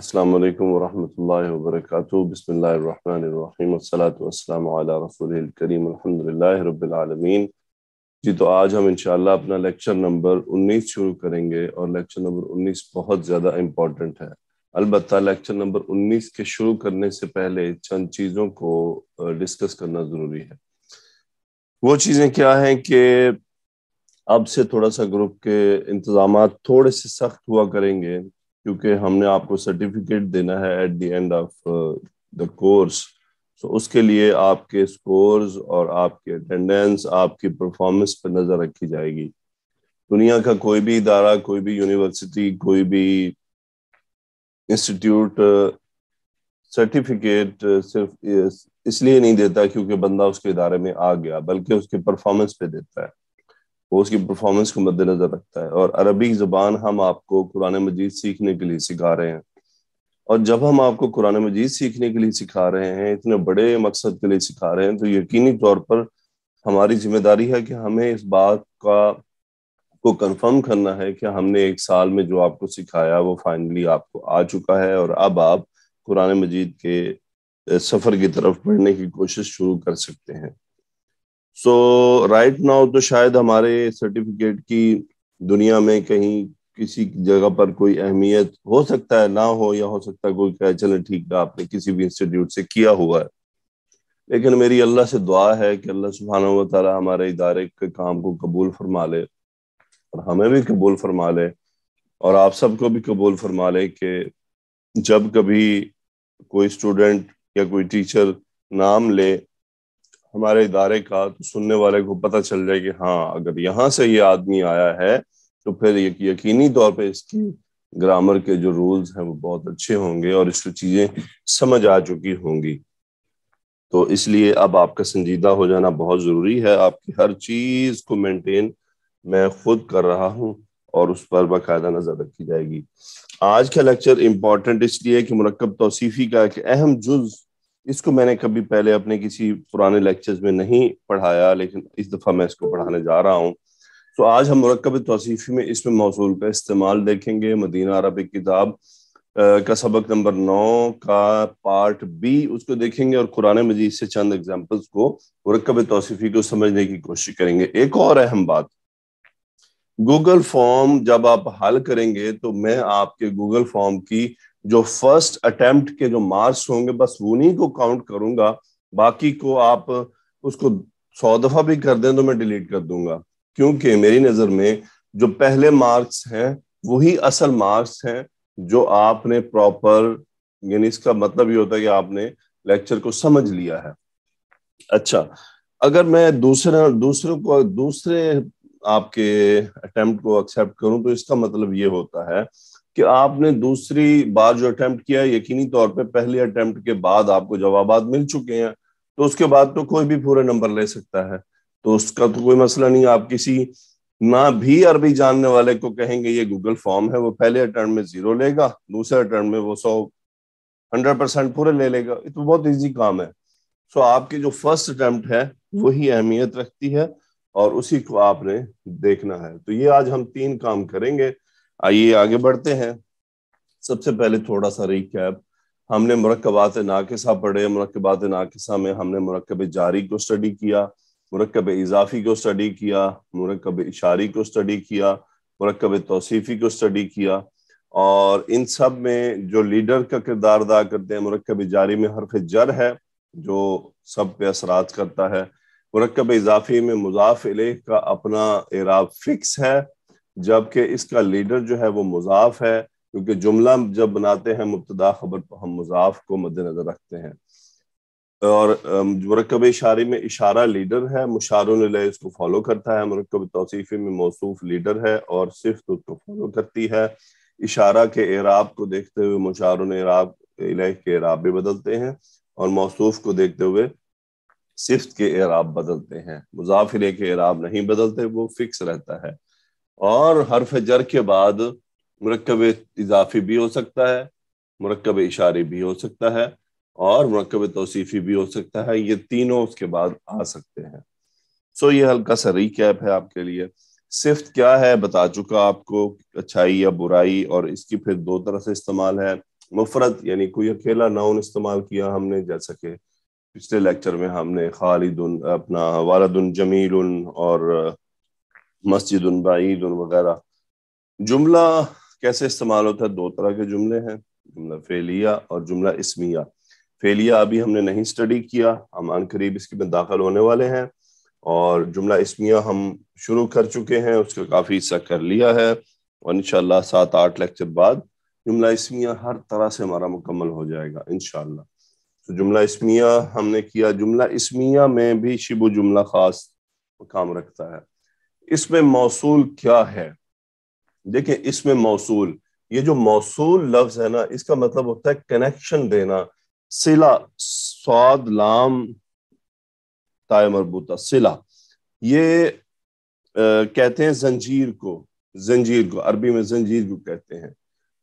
अस्सलाम वालेकुम वरहमतुल्लाहि व बरकातहू बिस्मिल्लाहिर रहमानिर रहीम अस्सलातु वस्सलामु अला रसूलिल करीम अल्हम्दुलिल्लाहि रब्बिल आलमीन जी तो आज हम इंशाल्लाह अपना लेक्चर नंबर 19 शुरू करेंगे और लेक्चर नंबर 19 बहुत ज़्यादा इम्पोर्टेंट है अलबत् लेक्चर नंबर 19 के शुरू करने से पहले चंद चीज़ों को डिस्कस करना ज़रूरी है वो चीज़ें क्या हैं कि अब से थोड़ा सा ग्रुप के इंतजाम थोड़े से सख्त हुआ करेंगे क्योंकि हमने आपको सर्टिफिकेट देना है at the end of the course तो उसके लिए आपके स्कोर्स और आपके अटेंडेंस आपकी परफॉर्मेंस पर नज़र रखी जाएगी दुनिया का कोई भी इदारा कोई भी यूनिवर्सिटी कोई भी इंस्टीट्यूट सर्टिफिकेट uh, uh, सिर्फ uh, इसलिए नहीं देता क्योंकि बंदा उसके इदारे में आ गया बल्कि उसके परफॉर्मेंस पे देता है वो उसकी परफॉर्मेंस को मद्देनजर रखता है और अरबी जबान हम आपको कुरान मजीद सीखने के लिए सिखा रहे हैं और जब हम आपको कुरान मजीद सीखने के लिए सिखा रहे हैं इतने बड़े मकसद के लिए सिखा रहे हैं तो यकीनी तौर पर हमारी जिम्मेदारी है कि हमें इस बात का को कंफर्म करना है कि हमने एक साल में जो आपको सिखाया वो फाइनली आपको आ चुका है और अब आप कुरान मजीद के सफ़र की तरफ बढ़ने की कोशिश शुरू कर सकते हैं सो राइट नाउ तो शायद हमारे सर्टिफिकेट की दुनिया में कहीं किसी जगह पर कोई अहमियत हो सकता है ना हो या हो सकता है कोई कहे चले ठीक है आपने किसी भी इंस्टीट्यूट से किया हुआ है लेकिन मेरी अल्लाह से दुआ है कि अल्लाह सुबहाना वाली हमारे इदारे के काम को कबूल फरमा ले और हमें भी कबूल फरमा ले और आप सबको भी कबूल फरमा ले कि जब कभी कोई स्टूडेंट या कोई टीचर नाम ले हमारे इदारे का तो सुनने वाले को पता चल जाए कि हाँ अगर यहाँ से ये आदमी आया है तो फिर यक, यकीनी तौर पे इसकी ग्रामर के जो रूल्स हैं वो बहुत अच्छे होंगे और इसकी चीजें समझ आ चुकी होंगी तो इसलिए अब आपका संजीदा हो जाना बहुत जरूरी है आपकी हर चीज को मेंटेन मैं खुद कर रहा हूँ और उस पर बाकायदा नजर रखी जाएगी आज का लेक्चर इम्पोर्टेंट इसलिए कि मरकब तोसीफ़ी का एक अहम जुज इसको मैंने कभी पहले अपने किसी पुराने लेक्चर्स में नहीं पढ़ाया लेकिन इस दफ़ा मैं इसको पढ़ाने जा रहा हूँ तो आज हम मरकब तोसीफ़ी में इसमें मौसू का इस्तेमाल देखेंगे मदीना अरबिक किताब का सबक नंबर नौ का पार्ट बी उसको देखेंगे और कुरान मजीद से चंद एग्जाम्पल्स को मरकब तोसीफ़ी को समझने की कोशिश करेंगे एक और अहम बात गूगल फॉर्म जब आप हल करेंगे तो मैं आपके गूगल फॉर्म की जो फर्स्ट अटेम्प्ट के जो मार्क्स होंगे बस उन्हीं को काउंट करूंगा बाकी को आप उसको सौ दफा भी कर दें तो मैं डिलीट कर दूंगा क्योंकि मेरी नजर में जो पहले मार्क्स हैं वही असल मार्क्स हैं जो आपने प्रॉपर यानी इसका मतलब ये होता है कि आपने लेक्चर को समझ लिया है अच्छा अगर मैं दूसरे दूसरों को दूसरे आपके अटेम्प्ट को एक्सेप्ट करूं तो इसका मतलब ये होता है कि आपने दूसरी बार जो अटेम्प्ट किया यकीनी तौर पे पहले अटेम्प्ट के बाद आपको जवाब मिल चुके हैं तो उसके बाद तो कोई भी पूरे नंबर ले सकता है तो उसका तो कोई मसला नहीं आप किसी ना भी अरबी जानने वाले को कहेंगे ये गूगल फॉर्म है वो पहले अटेम्प्ट में जीरो लेगा दूसरे अटेम्प्ट में वो सौ हंड्रेड परसेंट पूरे ले लेगा ये तो बहुत ईजी काम है सो आपके जो फर्स्ट अटेम्प्ट है वही अहमियत रखती है और उसी को आपने देखना है तो ये आज हम तीन काम करेंगे आइए आगे बढ़ते हैं सबसे पहले थोड़ा सा है हमने मरकबात नाकसा पढ़े मरकबात नाकसा में हमने मरकब जारी को स्टडी किया मरकब इजाफी को स्टडी किया मरकब इशारी को स्टडी किया मरकब तोसीफ़ी को स्टडी किया और इन सब में जो लीडर का किरदार अदा करते हैं मरकब जारी में हरफ जर है जो सब पे असरात करता है मरकब इजाफी में मुजाफ का अपना इराब फिक्स है जबकि इसका लीडर जो है वो मुजाफ है क्योंकि जुमला जब बनाते हैं मुबतदा खबर तो हम मुजाफ को मद्दनजर रखते हैं और मरकब इशारे में इशारा लीडर है मुशारन इसको फॉलो करता है मरकब तोसीफ़ी में मौसूफ लीडर है और सिर्फ उसको फॉलो करती है इशारा के एराब को देखते हुए मुशारन एराब के एराब भी बदलते हैं और मौसूफ को देखते हुए सिफ्त के एराब बदलते हैं मुजाफिर के एराब नहीं बदलते वो फिक्स रहता है और हरफ जर के बाद मरकब इजाफी भी हो सकता है मरकब इशारे भी हो सकता है और मरकब तोसीफ़ी भी हो सकता है ये तीनों उसके बाद आ सकते हैं सो ये हल्का सा रिकैप है आपके लिए सिफ्त क्या है बता चुका आपको अच्छाई या बुराई और इसकी फिर दो तरह से इस्तेमाल है मुफरत यानी कोई अकेला नाउन इस्तेमाल किया हमने जैसा कि पिछले लेक्चर में हमने खालिद अपना वालद जमील और मस्जिद बाईद वगैरह जुमला कैसे इस्तेमाल होता है दो तरह के जुमले हैं जुमला फेलिया और जुमला इसमिया फेलिया अभी हमने नहीं स्टडी किया हम अन करीब इसके में दाखिल होने वाले हैं और जुमला इसमिया हम शुरू कर चुके हैं उसका काफ़ी हिस्सा कर लिया है और इनशाला सात आठ लेक्चर बाद जुमला इसमिया हर तरह से हमारा मुकम्मल हो जाएगा इनशाला तो जुमला इसमिया हमने किया जुमला इसमिया में भी शिबो जुमला खास काम रखता है इसमें मौसूल क्या है देखिए इसमें मौसूल ये जो मौसूल लफ्ज है ना इसका मतलब होता है कनेक्शन देना सिला स्वाद लाम ताय मरबूता सिला ये आ, कहते हैं जंजीर को जंजीर को अरबी में जंजीर को कहते हैं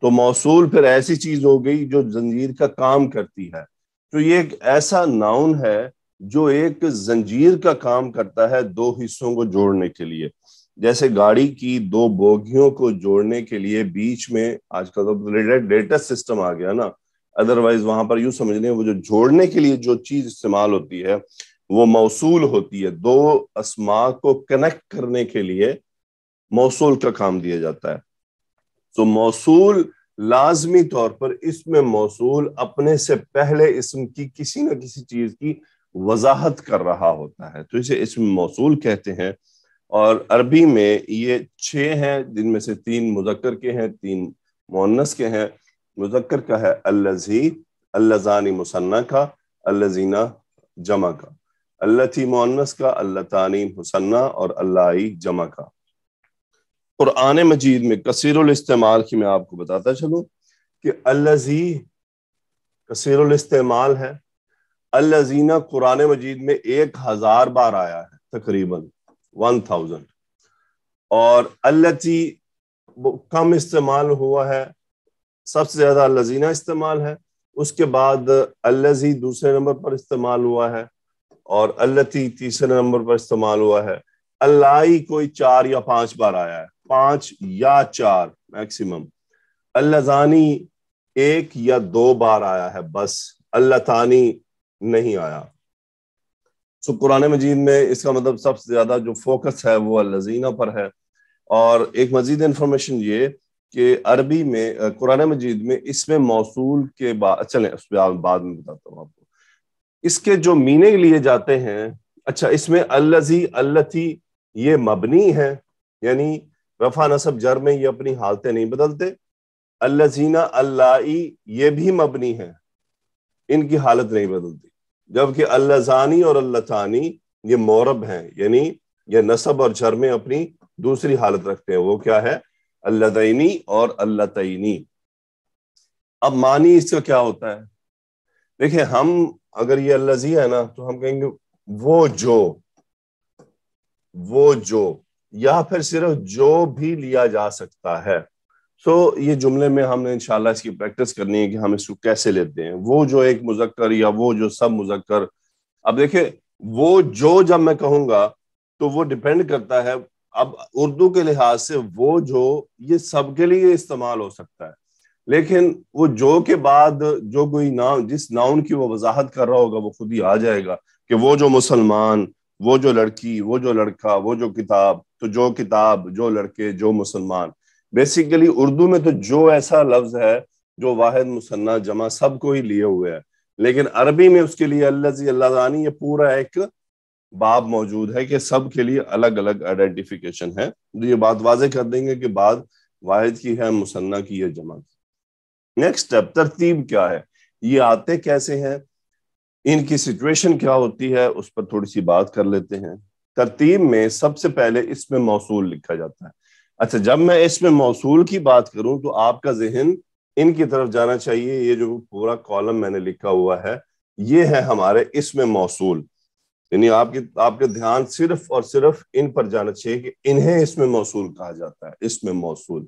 तो मौसूल फिर ऐसी चीज हो गई जो जंजीर का काम करती है तो ये एक ऐसा नाउन है जो एक जंजीर का काम करता है दो हिस्सों को जोड़ने के लिए जैसे गाड़ी की दो बोगियों को जोड़ने के लिए बीच में आजकल तो लेटेस्ट सिस्टम आ गया ना अदरवाइज वहां पर यूं समझ लें वो जो जोड़ने के लिए जो चीज इस्तेमाल होती है वो मौसूल होती है दो असमा को कनेक्ट करने के लिए मौसूल का काम दिया जाता है तो मौसूल लाजमी तौर पर इसमें मौसूल अपने से पहले इसम की किसी ना किसी चीज की वजाहत कर रहा होता है तो इसे इसम मौसू कहते हैं और अरबी में ये छः हैं जिनमें से तीन मुजक्र के हैं तीन मुन्नस के हैं मुजक्र का है अल्लजी अल्लाजानी मुसन्ना का अल्लजीना जमा का अल्लती मोनस का अल्लातानी मुसन्ना और अल्लाई जमा का कुरान मजीद में कसर इस्तेमाल की मैं आपको बताता चलूँ कि अल्लजी कसर इस्तेमाल है अलजीना कुरान मजीद में एक हजार बार आया है तकरीबन वन थाउजेंड और अल्लची कम इस्तेमाल हुआ है सबसे ज्यादा अलजीना इस्तेमाल है उसके बाद अल्लाजी दूसरे नंबर पर इस्तेमाल हुआ है और अल्लती तीसरे नंबर पर इस्तेमाल हुआ है अल्लाई कोई चार या पांच बार आया है पांच या चार मैक्सिमम अल्लाजानी एक या दो बार आया है बस अल्लाह तानी नहीं आया सो so, कुरान मजीद में इसका मतलब सबसे ज्यादा जो फोकस है वो अलजीना पर है और एक मजीद इंफॉर्मेशन ये कि अरबी में कुरान मजीद में इसमें मौसूल के बाद चले उस पर बाद में बताता हूँ आपको इसके जो मीने लिए जाते हैं अच्छा इसमें अल्लाजी अल्लती ये मबनी है यानी रफा नसब जर में ये अपनी हालतें नहीं बदलते अलजीना अल्लाई ये भी मबनी है इनकी हालत नहीं बदलती जबकि अल्लाजानी और अल्लाहानी ये मौरब हैं यानी ये नसब और जर में अपनी दूसरी हालत रखते हैं वो क्या है अल्लादनी और तयनी अब मानी इसका क्या होता है देखिये हम अगर ये अल्लाजी है ना तो हम कहेंगे वो जो वो जो या फिर सिर्फ जो भी लिया जा सकता है सो so, ये जुमले में हमने इनशाला इसकी प्रैक्टिस करनी है कि हम इसको कैसे लेते हैं वो जो एक मुजक्कर या वो जो सब मुजक्कर अब देखिये वो जो जब मैं कहूँगा तो वो डिपेंड करता है अब उर्दू के लिहाज से वो जो ये सब के लिए इस्तेमाल हो सकता है लेकिन वो जो के बाद जो कोई नाम जिस नाउन की वो वजाहत कर रहा होगा वो खुद ही आ जाएगा कि वो जो मुसलमान वो जो लड़की वो जो लड़का वो जो किताब तो जो किताब जो लड़के जो मुसलमान बेसिकली उर्दू में तो जो ऐसा लफ्ज है जो वाहिद मुसन्ना जमा सबको ही लिए हुए है लेकिन अरबी में उसके लिए अल्लाजी ये पूरा एक बाब मौजूद है कि सब के लिए अलग अलग आइडेंटिफिकेशन है तो ये बात वाजे कर देंगे कि बाद वाहिद की है मुसन्ना की है जमा की नेक्स्ट स्टेप तरतीब क्या है ये आते कैसे हैं इनकी सिचुएशन क्या होती है उस पर थोड़ी सी बात कर लेते हैं तरतीब में सबसे पहले इसमें मौसू लिखा जाता है अच्छा जब मैं इसमें मौसूल की बात करूं तो आपका जहन इनकी तरफ जाना चाहिए ये जो पूरा कॉलम मैंने लिखा हुआ है ये है हमारे इसमें मौसूल यानी आपके आपके ध्यान सिर्फ और सिर्फ इन पर जाना चाहिए कि इन्हें इसमें मौसूल कहा जाता है इसमें मौसूल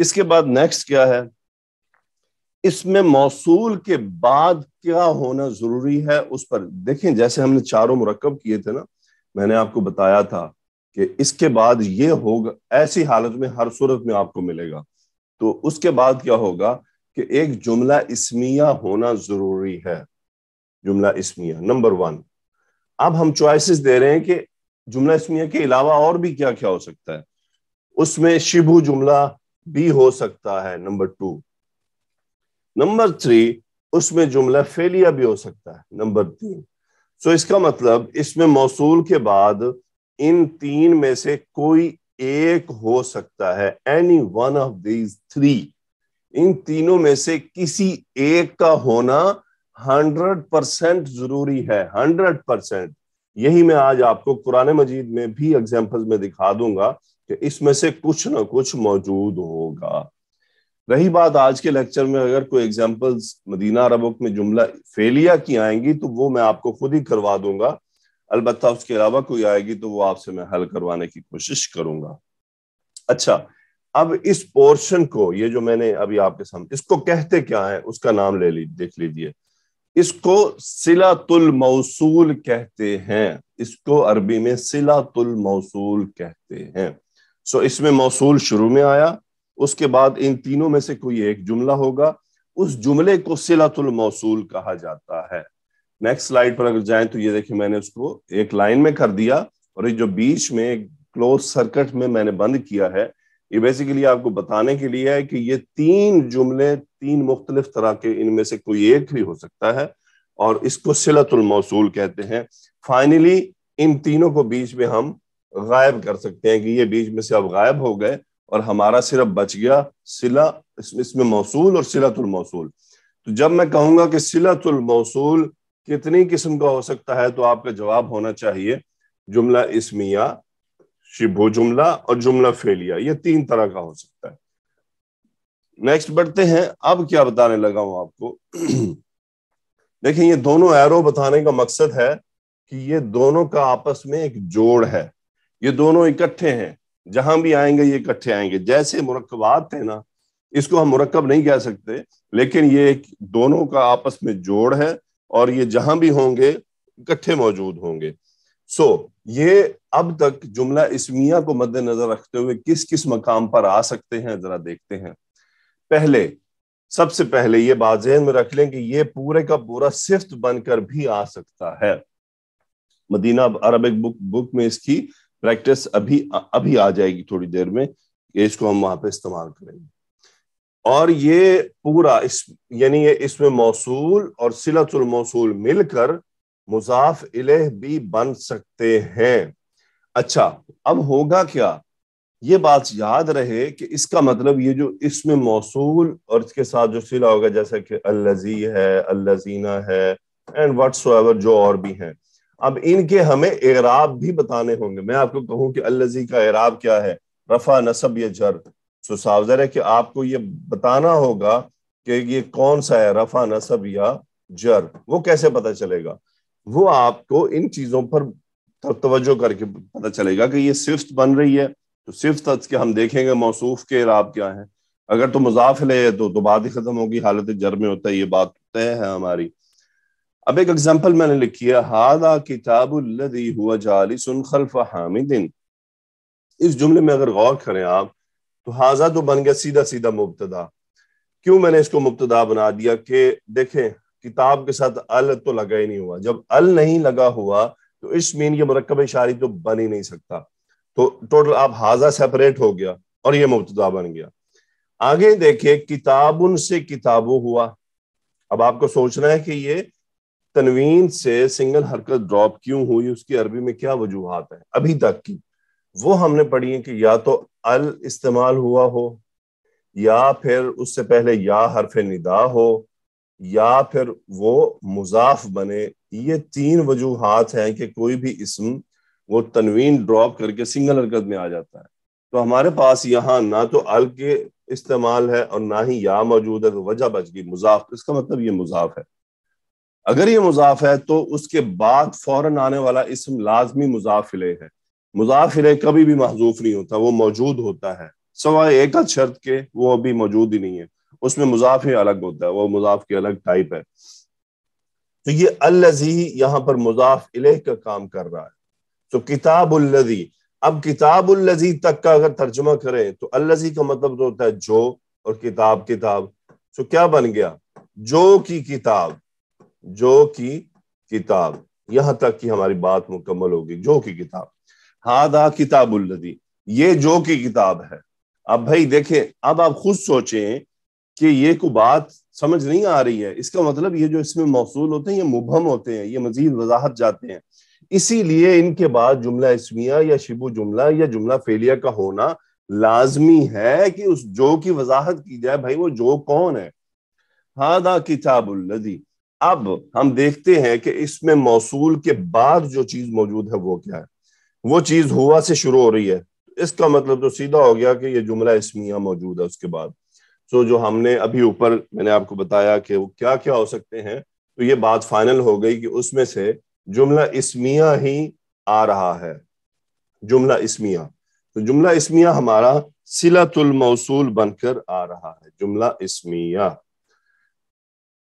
इसके बाद नेक्स्ट क्या है इसमें मौसूल के बाद क्या होना जरूरी है उस पर देखें जैसे हमने चारों मुरकब किए थे ना मैंने आपको बताया था कि इसके बाद ये होगा ऐसी हालत में हर सूरत में आपको मिलेगा तो उसके बाद क्या होगा कि एक जुमला इसमिया होना जरूरी है जुमला इसमिया नंबर वन अब हम चॉइसेस दे रहे हैं कि जुमला इसमिया के अलावा और भी क्या क्या हो सकता है उसमें शिभु जुमला भी हो सकता है नंबर टू नंबर थ्री उसमें जुमला फेलिया भी हो सकता है नंबर तीन सो इसका मतलब इसमें मौसू के बाद इन तीन में से कोई एक हो सकता है any one of these three इन तीनों में से किसी एक का होना हंड्रेड परसेंट जरूरी है हंड्रेड परसेंट यही मैं आज आपको कुरान मजीद में भी एग्जाम्पल में दिखा दूंगा कि इसमें से कुछ ना कुछ मौजूद होगा रही बात आज के लेक्चर में अगर कोई एग्जाम्पल्स मदीना अरबुक में जुमला फेलिया की आएंगी तो वो मैं आपको खुद ही करवा दूंगा अलबत् उसके अलावा कोई आएगी तो वो आपसे मैं हल करवाने की कोशिश करूंगा अच्छा अब इस पोर्शन को ये जो मैंने अभी आपके सामने इसको कहते क्या है उसका नाम ले ली देख लीजिए इसको सिलातुल मौसूल कहते हैं इसको अरबी में सिलातुल मौसूल कहते हैं सो इसमें मौसूल शुरू में आया उसके बाद इन तीनों में से कोई एक जुमला होगा उस जुमले को सिलातुल मौसूल कहा जाता है नेक्स्ट स्लाइड पर अगर जाए तो ये देखिए मैंने उसको एक लाइन में कर दिया और ये जो बीच में क्लोज सर्किट में मैंने बंद किया है ये बेसिकली आपको बताने के लिए है कि ये तीन जुमले तीन मुख्तलिफ तरह के इनमें से कोई एक भी हो सकता है और इसको सिलतुल मौसूल कहते हैं फाइनली इन तीनों को बीच में हम गायब कर सकते हैं कि ये बीच में से अब गायब हो गए और हमारा सिर्फ बच गया सिला इसमें इसमें मौसूल और सिलतुल मौसूल तो जब मैं कहूंगा कि सिलतुल मौसूल कितनी किस्म का हो सकता है तो आपका जवाब होना चाहिए जुमला इसमिया शिभो जुमला और जुमला फेलिया ये तीन तरह का हो सकता है नेक्स्ट बढ़ते हैं अब क्या बताने लगा हूं आपको देखिए ये दोनों एरो बताने का मकसद है कि ये दोनों का आपस में एक जोड़ है ये दोनों इकट्ठे हैं जहां भी आएंगे ये इकट्ठे आएंगे जैसे मुरकबात है ना इसको हम मुरकब नहीं कह सकते लेकिन ये दोनों का आपस में जोड़ है और ये जहां भी होंगे इकट्ठे मौजूद होंगे सो so, ये अब तक जुमला इसमिया को मद्देनजर रखते हुए किस किस मकाम पर आ सकते हैं जरा देखते हैं पहले सबसे पहले ये बात जहन में रख लें कि ये पूरे का पूरा सिफ्त बनकर भी आ सकता है मदीना अरबिक बुक बुक में इसकी प्रैक्टिस अभी अभी आ जाएगी थोड़ी देर में इसको हम वहां पे इस्तेमाल करेंगे और ये पूरा इस यानी ये इसमें मौसूल और सिलतुल मौसूल मिलकर मुजाफ इलेह भी बन सकते हैं अच्छा अब होगा क्या ये बात याद रहे कि इसका मतलब ये जो इसमें मौसूल और इसके साथ जो सिला होगा जैसे कि अल्लजी है अल्लजीना है एंड वट्स जो और भी हैं अब इनके हमें एराब भी बताने होंगे मैं आपको कहूं कि अल्लजी का एराब क्या है रफा नसब या जर सो तो सावजर है कि आपको ये बताना होगा कि ये कौन सा है रफा नसब या जर वो कैसे पता चलेगा वो आपको इन चीजों पर तवज्जो करके पता चलेगा कि ये सिफ्त बन रही है तो सिफ्त के हम देखेंगे मौसूफ के इलाब क्या है अगर तो मुजाफिल ले तो, तो बात ही खत्म होगी हालत जर में होता है ये बात तय है हमारी अब एक एग्जाम्पल मैंने लिखी है हादा किताबी हुआ सुन खल्फ हामिदिन इस जुमले में अगर गौर करें आप तो हाजा तो बन गया सीधा सीधा मुबतदा क्यों मैंने इसको मुबतदा बना दिया कि देखें किताब के साथ अल तो लगा ही नहीं हुआ जब अल नहीं लगा हुआ तो इस मीन ये मरकब शारी तो बन ही नहीं सकता तो टोटल आप हाजा सेपरेट हो गया और ये मुबतदा बन गया आगे देखिए किताब से किताबो हुआ अब आपको सोचना है कि ये तनवीन से सिंगल हरकत ड्रॉप क्यों हुई उसकी अरबी में क्या वजूहत है अभी तक की वो हमने पढ़ी है कि या तो अल इस्तेमाल हुआ हो या फिर उससे पहले या हरफ निदा हो या फिर वो मुजाफ बने ये तीन वजूहत हैं कि कोई भी इसम वो तनवीन ड्रॉप करके सिंगल हरकत में आ जाता है तो हमारे पास यहाँ ना तो अल के इस्तेमाल है और ना ही या मौजूद है तो वजह बच गई मुजाफ तो इसका मतलब ये मुजाफ है अगर ये मुजाफ है तो उसके बाद फौरन आने वाला इसम लाजमी मुजाफिले है मुजाफिर कभी भी महजूफ नहीं होता वो मौजूद होता है सवाए एक शर्त के वो अभी मौजूद ही नहीं है उसमें मुजाफ अलग होता है वो मुजाफ की अलग टाइप है तो ये अल्लजी यहाँ पर मुजाफ इलेह का काम कर रहा है तो किताब उल्लजी अब किताब उल्लजी तक का अगर तर्जमा करें तो अल्लजी का मतलब तो होता है जो और किताब किताब तो क्या बन गया जो की किताब जो की किताब यहां तक की हमारी बात मुकम्मल होगी जो की किताब हादा किताबुल्लदी ये जो की किताब है अब भाई देखे अब आप खुद सोचें कि ये को बात समझ नहीं आ रही है इसका मतलब ये जो इसमें मौसूल होते हैं ये मुबहम होते हैं ये मजीद वजाहत जाते हैं इसीलिए इनके बाद जुमला इसमिया या शिबू जुमला या जुमला फेलिया का होना लाजमी है कि उस जो की वजाहत की जाए भाई वो जो कौन है हादा किताबुल्लदी अब हम देखते हैं कि इसमें मौसूल के बाद जो चीज मौजूद है वो क्या है वो चीज हुआ से शुरू हो रही है इसका मतलब तो सीधा हो गया कि ये जुमला इसमिया मौजूद है उसके बाद सो जो हमने अभी ऊपर मैंने आपको बताया कि वो क्या क्या हो सकते हैं तो ये बात फाइनल हो गई कि उसमें से जुमला इसमिया ही आ रहा है जुमला इसमिया तो जुमला इसमिया हमारा सिलातुल मौसूल बनकर आ रहा है जुमला इसमिया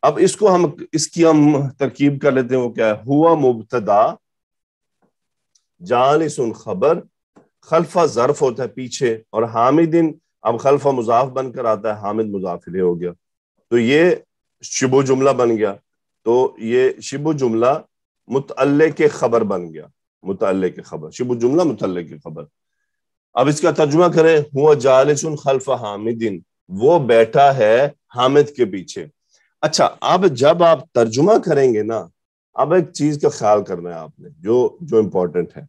अब इसको हम इसकी हम तरकीब कर लेते हैं वो क्या है हुआ मुबतदा जालिसन खबर खलफा जरफ होता है पीछे और हामिदिन अब खलफा मुजाफ बनकर आता है हामिद मुजाफिले हो गया तो ये शिबो जुमला बन गया तो ये शिबो जुमला मुतल के खबर बन गया मुतल के खबर शिबो जुमला मुतल के खबर अब इसका तर्जुमा करें हुआ जालिसन खलफा हामिदिन वो बैठा है हामिद के पीछे अच्छा अब जब आप तर्जुमा करेंगे ना अब एक चीज का ख्याल करना है आपने जो जो इम्पोर्टेंट है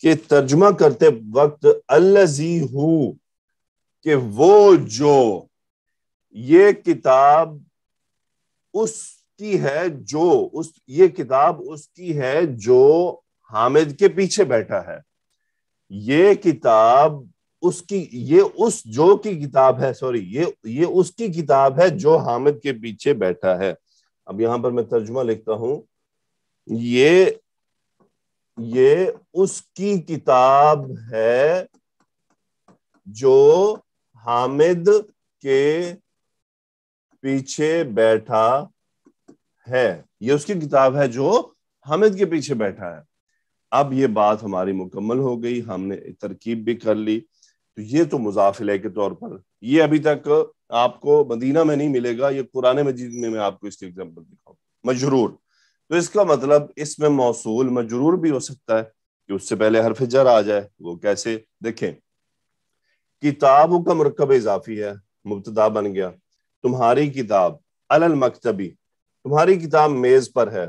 कि तर्जुमा करते वक्त अल्लाजी हूं कि वो जो ये किताब उसकी है जो उस ये किताब उसकी है जो हामिद के पीछे बैठा है ये किताब उसकी ये उस जो की किताब है सॉरी ये ये उसकी किताब है जो हामिद के पीछे बैठा है अब यहां पर मैं तर्जुमा लिखता हूं ये ये उसकी किताब है जो हामिद के पीछे बैठा है ये उसकी किताब है जो हामिद के पीछे बैठा है अब ये बात हमारी मुकम्मल हो गई हमने तरकीब भी कर ली तो ये तो मुजाफिले के तौर पर ये अभी तक आपको मदीना में नहीं मिलेगा ये कुरान मजीद में मैं आपको इसके एग्जाम्पल दिखाऊंगा मजरूर तो इसका मतलब इसमें मौसूल मजरूर भी हो सकता है कि उससे पहले हरफ जर आ जाए वो कैसे देखें किताब का मरकब इजाफी है मुबतदा बन गया तुम्हारी किताब अल मकतबी तुम्हारी किताब मेज पर है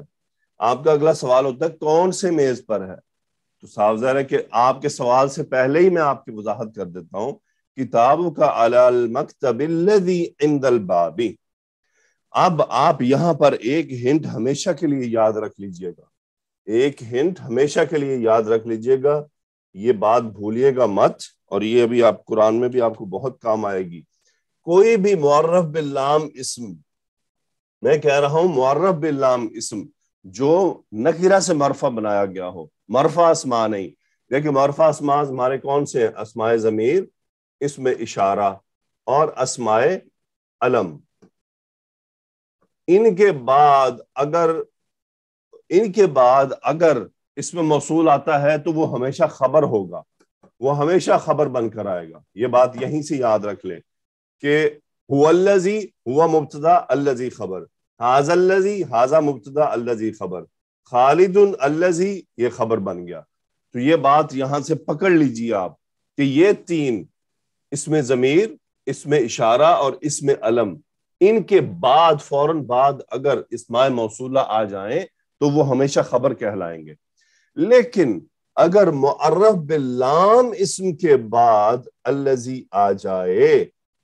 आपका अगला सवाल होता है कौन से मेज पर है तो साफ जहर है कि आपके सवाल से पहले ही मैं आपकी वजाहत कर देता हूँ किताब का अल मकतबी अब आप यहां पर एक हिंट हमेशा के लिए याद रख लीजिएगा एक हिंट हमेशा के लिए याद रख लीजिएगा ये बात भूलिएगा मत और ये अभी आप कुरान में भी आपको बहुत काम आएगी कोई भी मुआरफ बिल्लाम इसम मैं कह रहा हूं मुआरफ बिल्लाम इसम जो नकीरा से मरफा बनाया गया हो मरफा आसमां नहीं देखिए मरफा आसमान हमारे कौन से हैं असमाय ज़मीर इसमें इशारा और असमाय अलम इनके बाद अगर इनके बाद अगर इसमें मौसूल आता है तो वो हमेशा खबर होगा वो हमेशा खबर बनकर आएगा ये बात यहीं से याद रख ले कि हुजी हुआ मुबतदा अल्लजी खबर हाजल्लजी हाजा मुबतदा अल्लजी खबर खालिदन अल्लजी ये खबर बन गया तो ये बात यहां से पकड़ लीजिए आप कि ये तीन इसमें जमीर इसमें इशारा और इसमें अलम इनके बाद फौरन बाद अगर इसमाय मौसूला आ जाए तो वो हमेशा खबर कहलाएंगे लेकिन अगर मुर्रफ बिल्लाम इसम के बाद अल्लजी आ जाए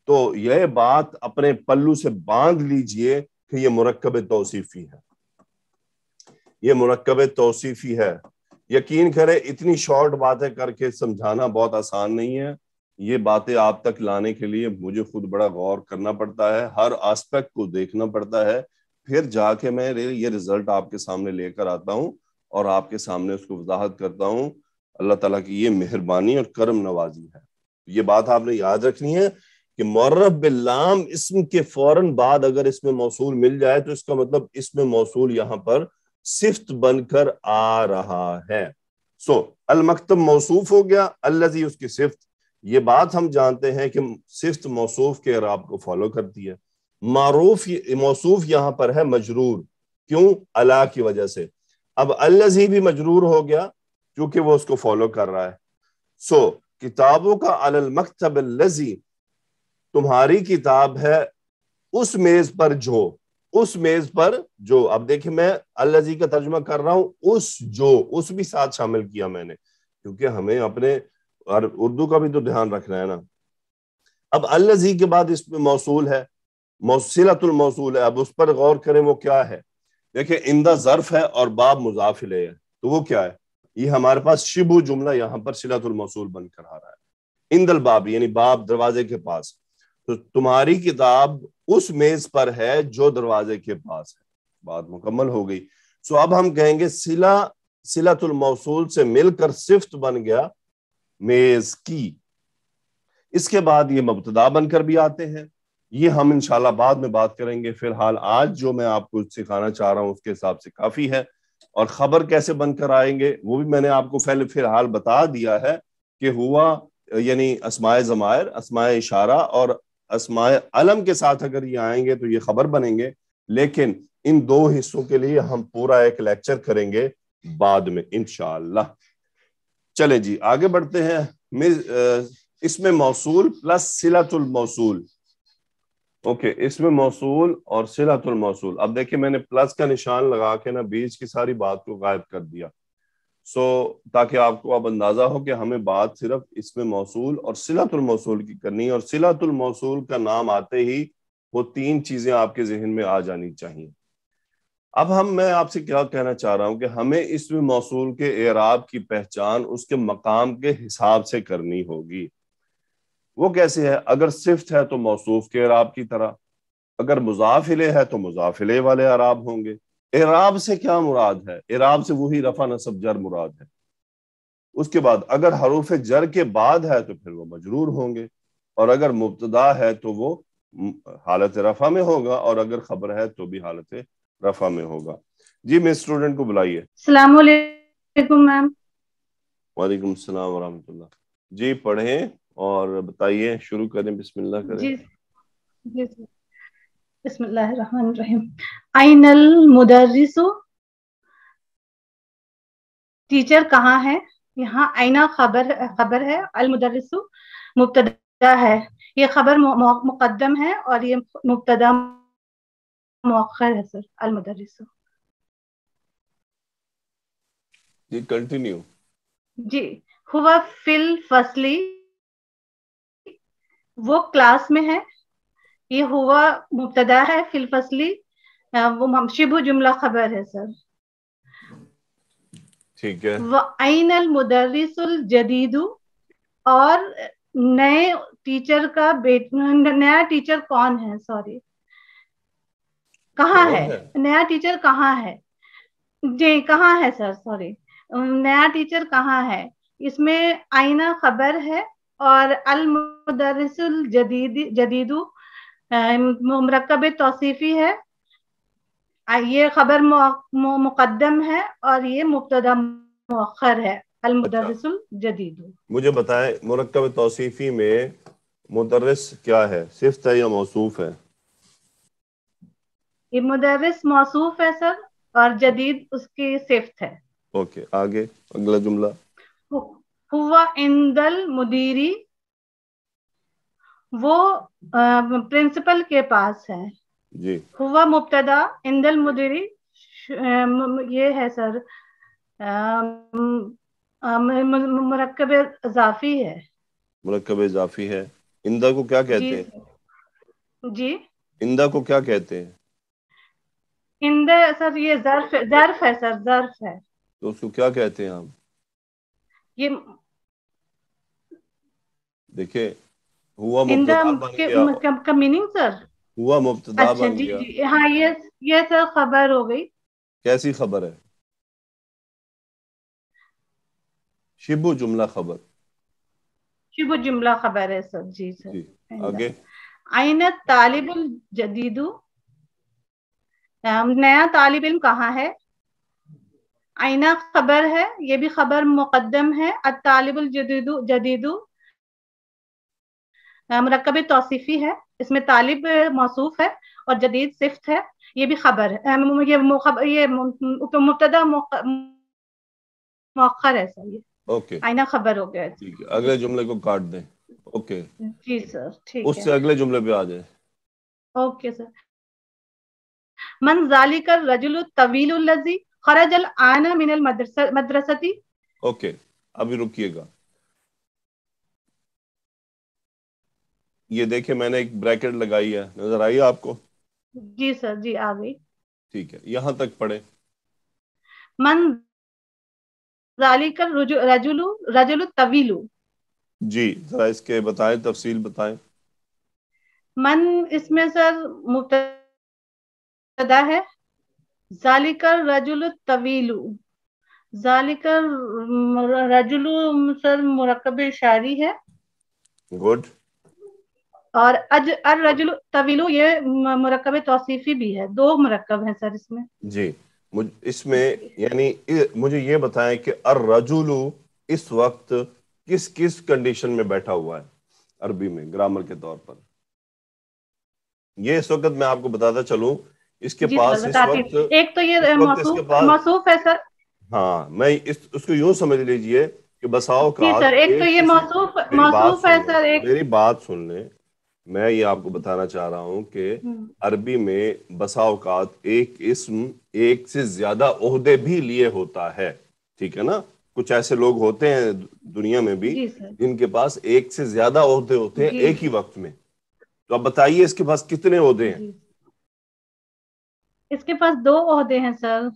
तो यह बात अपने पल्लू से बांध लीजिए कि यह मरकब तोसीफ़ी है यह मरकब तोसीफ़ी है यकीन करें इतनी शॉर्ट बातें करके समझाना बहुत आसान नहीं है ये बातें आप तक लाने के लिए मुझे खुद बड़ा गौर करना पड़ता है हर आस्पेक्ट को देखना पड़ता है फिर जाके मैं ये रिजल्ट आपके सामने लेकर आता हूँ और आपके सामने उसको वजाहत करता हूँ अल्लाह तला की ये मेहरबानी और करम नवाजी है ये बात आपने याद रखनी है कि मर्रब इसम के फौरन बाद अगर इसमें मौसू मिल जाए तो इसका मतलब इसमें मौसू यहाँ पर सिफ्त बनकर आ रहा है सो so, अल मौसूफ हो गया अल्लाजी उसकी सिफ्त ये बात हम जानते हैं कि सिफ्त मौसूफ के अराब को फॉलो करती है मारूफ मौसूफ यहां पर है मजरूर क्यों अला की वजह से अब अलजी भी मजरूर हो गया क्योंकि वो उसको फॉलो कर रहा है सो so, किताबों का अल मकतब लजी तुम्हारी किताब है उस मेज पर जो उस मेज पर जो अब देखिए मैं अल्लाजी का तर्जमा कर रहा हूं उस जो उस भी साथ शामिल किया मैंने क्योंकि हमें अपने और उर्दू का भी तो ध्यान रखना है ना अब अलजी के बाद इसमें मौसू है मौसिलतुल मौसूल है अब उस पर गौर करें वो क्या है देखिए इंदा जरफ है और बाब मुजाफिले है तो वो क्या है ये हमारे पास शिबु जुमला यहाँ पर सिलातुल मौसूल बनकर आ रहा है इंदल बाब यानी बाब दरवाजे के पास तो तुम्हारी किताब उस मेज पर है जो दरवाजे के पास है बात मुकम्मल हो गई सो अब हम कहेंगे सिला सिलातुल मौसूल से मिलकर सिफ्त बन गया मेज की इसके बाद ये मबतदा बनकर भी आते हैं ये हम इंशाल्लाह बाद में बात करेंगे फिलहाल आज जो मैं आपको सिखाना चाह रहा हूँ उसके हिसाब से काफी है और खबर कैसे बनकर आएंगे वो भी मैंने आपको पहले फिलहाल बता दिया है कि हुआ यानी असमाय जमायर असमाय इशारा और असमाय अलम के साथ अगर ये आएंगे तो ये खबर बनेंगे लेकिन इन दो हिस्सों के लिए हम पूरा एक लेक्चर करेंगे बाद में इनशाला चले जी आगे बढ़ते हैं इसमें मौसूल प्लस सिलातुल मौसूल ओके इसमें मौसूल और सिलातुल मौसूल अब देखिए मैंने प्लस का निशान लगा के ना बीच की सारी बात को गायब कर दिया सो ताकि आपको अब अंदाजा हो कि हमें बात सिर्फ इसमें मौसूल और सिलातुल मौसूल की करनी है और सिलातुल मौसूल का नाम आते ही वो तीन चीजें आपके जहन में आ जानी चाहिए अब हम मैं आपसे क्या कहना चाह रहा हूं कि हमें इसमें मौसू के एराब की पहचान उसके मकाम के हिसाब से करनी होगी वो कैसे है अगर सिफ्त है तो मौसू के एराब की तरह अगर मुजाफिले है तो मुजाफिले वाले अराब होंगे एराब से क्या मुराद है एराब से वही रफा नसब जर मुराद है उसके बाद अगर हरूफ जर के बाद है तो फिर वो मजरूर होंगे और अगर मुबतदा है तो वो हालत रफा में होगा और अगर खबर है तो भी हालत रफा में होगा जी मैं स्टूडेंट को बुलाइए मैम वालेकुम सलाम वरहमतुल्ला जी पढ़े और बताइए शुरू करें बिस्मिल्लाह करें जी जी आइनल मुदर्रिसु टीचर कहाँ है यहाँ आईना खबर खबर है अल मुदर्रिसु मुबतदा है ये खबर मुकदम है और ये मुबतदा मौखर है सर अलमदरस जी कंटिन्यू जी हुआ फिल फसली वो क्लास में है ये हुआ मुबतदा है फिल फसली वो शिबु जुमला खबर है सर ठीक है व आइन अल मुदरसुल जदीदू और नए टीचर का बेट नया टीचर कौन है सॉरी कहाँ है नया टीचर कहाँ है जी कहाँ है सर सॉरी नया टीचर कहाँ है इसमें आईना खबर है और अल मुदरसुल जदीद जदीदू मरकब तोसीफ़ी है ये खबर मुकदम है और ये मुबतदा मौखर है अच्छा। जदीदू मुझे बताएं मरकब तोसीफ़ी में मुदरस क्या है सिर्फ है या मौसूफ है ये मुदरस मौसूफ है सर और जदीद उसकी सिफ्त है ओके आगे अगला जुमला हुआ इंदल मुदीरी वो प्रिंसिपल के पास है जी हुआ मुब्तदा इंदल मुदीरी ये है सर मरकब इजाफी है मरकब इजाफी है इंदा को क्या कहते हैं जी इंदा को क्या कहते हैं इंद सर ये जर्फ जर्फ है सर जर्फ है तो उसको क्या कहते हैं आप ये देखिए हुआ मुब्तदा का मीनिंग सर हुआ मुब्तदा अच्छा, बन जी, गया जी, हाँ ये ये सर खबर हो गई कैसी खबर है शिबू जुमला खबर शिबु जुमला खबर है सर जी सर जी, आगे आइना तालिबुल जदीदू नया तालब इम कहाँ है आईना खबर है ये भी खबर मुकदम है अतालिबुल जदीदु मरकब तोसीफ़ी है इसमें तालिब मौसूफ है और जदीद सिफ्त है ये भी खबर है ये ये मुबतदा मौखर है सर ये ओके आईना खबर हो गया ठीक है अगले जुमले को काट दें ओके जी सर ठीक उससे अगले जुमले पे आ जाए ओके सर मन मैंने एक ब्रैकेट लगाई है नजर आई आपको जी सर जी आ गई ठीक है यहाँ तक पढ़े मन जालिकर रजुलु रजुलु तवीलु जी जरा इसके बताए तफसील बताए मन इसमें सर मुफ्त अदा है जालिकर रजुल तवीलु जालिकर रजुलु सर मुरकब शारी है गुड और अज अर रजुल तवीलु ये मुरकब तौसीफी भी है दो मुरकब है सर इसमें जी इसमें यानी मुझे ये बताएं कि अर रजुलु इस वक्त किस किस कंडीशन में बैठा हुआ है अरबी में ग्रामर के तौर पर ये इस वक्त मैं आपको बताता चलूं इसके पास इस वक्त एक तो ये मौसूफ है सर हाँ मैं इस उसको यूं समझ लीजिए कि बसाओ का सर एक तो ये मौसूफ है सर एक मेरी बात सुन ले मैं ये आपको बताना चाह रहा हूँ कि हम्म। अरबी में बसाओकात एक इस्म एक से ज्यादा ओहदे भी लिए होता है ठीक है ना कुछ ऐसे लोग होते हैं दुनिया में भी जिनके पास एक से ज्यादा ओहदे होते हैं एक ही वक्त में तो आप बताइए इसके पास कितने ओहदे हैं इसके पास दो ओहदे हैं सर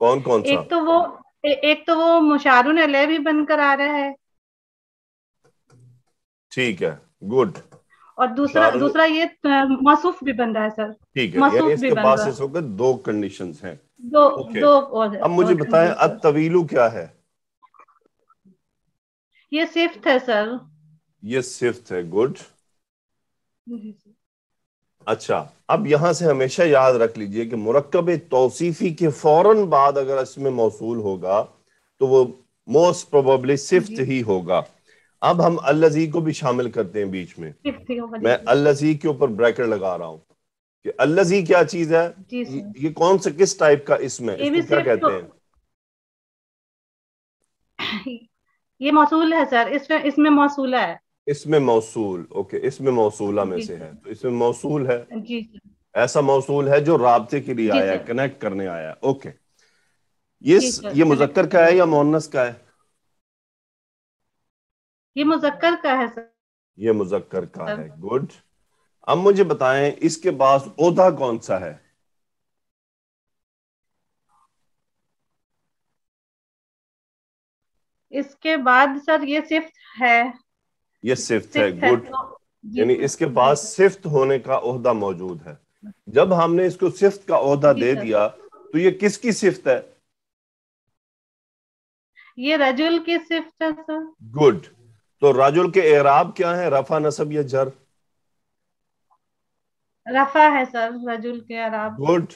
कौन कौन सा? एक तो वो ए, एक तो वो मुशारुन अले भी बनकर आ रहा है ठीक है गुड और दूसरा दूसरा ये मसूफ भी बन रहा है सर ठीक है भी इसके पास इस वक्त दो कंडीशन है दो okay. दो और, अब मुझे बताए अब तवीलू क्या है ये सिफ्थ है सर ये सिफ्थ है गुड अच्छा अब यहां से हमेशा याद रख लीजिए कि मुरकब तोसीफ़ी के फौरन बाद अगर इसमें मौसू होगा तो वो मोस्ट प्रोबली सिफ्त ही होगा अब हम अल्लाजी को भी शामिल करते हैं बीच में मैं अल्लाजी के ऊपर ब्रैकेट लगा रहा हूँ कि अल्लाजी क्या चीज है ये कौन सा किस टाइप का इसमें इसको क्या कहते हैं ये मौसू है सर इसमें इसमें मौसू है इसमें मौसूल ओके इसमें मौसूला में से है तो इसमें मौसूल है ऐसा मौसूल है जो रबते के लिए आया कनेक्ट करने आया ओके ये ये मुजक्कर का है या मोनस का है ये मुजक्कर का है सर ये मुजक्कर का है गुड अब मुझे बताएं इसके बाद ओदा कौन सा है इसके बाद सर ये सिर्फ है ये सिफ्त है गुड तो यानी इसके पास सिफ्त होने का ओहदा मौजूद है जब हमने इसको सिफ्त का ओहदा दे दिया तो ये किसकी सिफ्त है ये रजुल की सिफ्त है सर गुड तो रजुल के एराब क्या है रफा नसब या जर रफा है सर रजुल के एराब गुड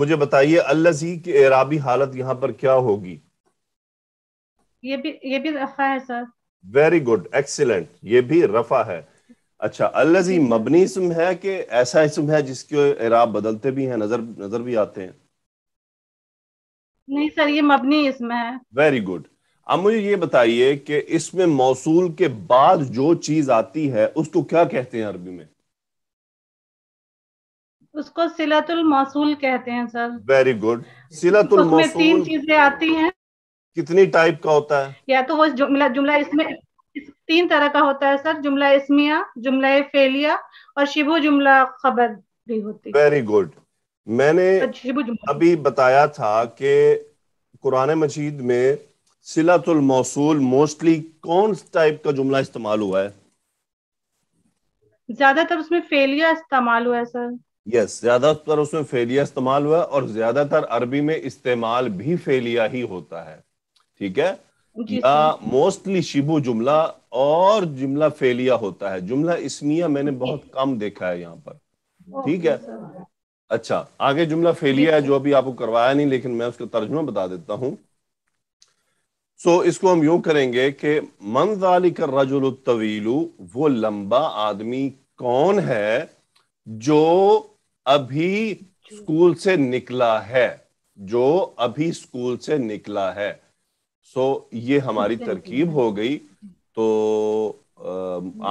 मुझे बताइए अल्लाजी की एराबी हालत यहाँ पर क्या होगी ये भी ये भी रफा है सर वेरी गुड एक्सीलेंट ये भी रफा है अच्छा अल्लाजी मबनी इसम है कि ऐसा इसम है जिसके इराब बदलते भी हैं नजर नजर भी आते हैं नहीं सर ये मबनी इसम है वेरी गुड अब मुझे ये बताइए कि इसमें मौसूल के बाद जो चीज आती है उसको क्या कहते हैं अरबी में उसको सिलातुल मौसूल कहते हैं सर वेरी गुड सिलातुल मौसूल तीन चीजें आती हैं कितनी टाइप का होता है या तो वो जुमला जुमला इसमें तीन तरह का होता है सर जुमला इसमिया जुमला फेलिया और शिबो जुमला खबर भी होती है वेरी गुड मैंने अभी बताया था कि कुरान मजीद में सिलातुल मौसूल मोस्टली कौन टाइप का जुमला इस्तेमाल हुआ है ज्यादातर उसमें फेलिया इस्तेमाल हुआ है सर यस yes, ज्यादातर उसमें फेलिया इस्तेमाल हुआ और ज्यादातर अरबी में इस्तेमाल भी फेलिया ही होता है ठीक है या मोस्टली शिबु जुमला और जुमला फेलिया होता है जुमला इसमिया मैंने बहुत कम देखा है यहाँ पर ठीक है अच्छा आगे जुमला फेलिया है जो अभी आपको करवाया नहीं लेकिन मैं उसका तर्जमा बता देता हूँ सो so, इसको हम यू करेंगे कि मंजाली कर रजुल तवीलू वो लंबा आदमी कौन है जो अभी स्कूल से निकला है जो अभी स्कूल से निकला है सो ये हमारी तरकीब हो गई तो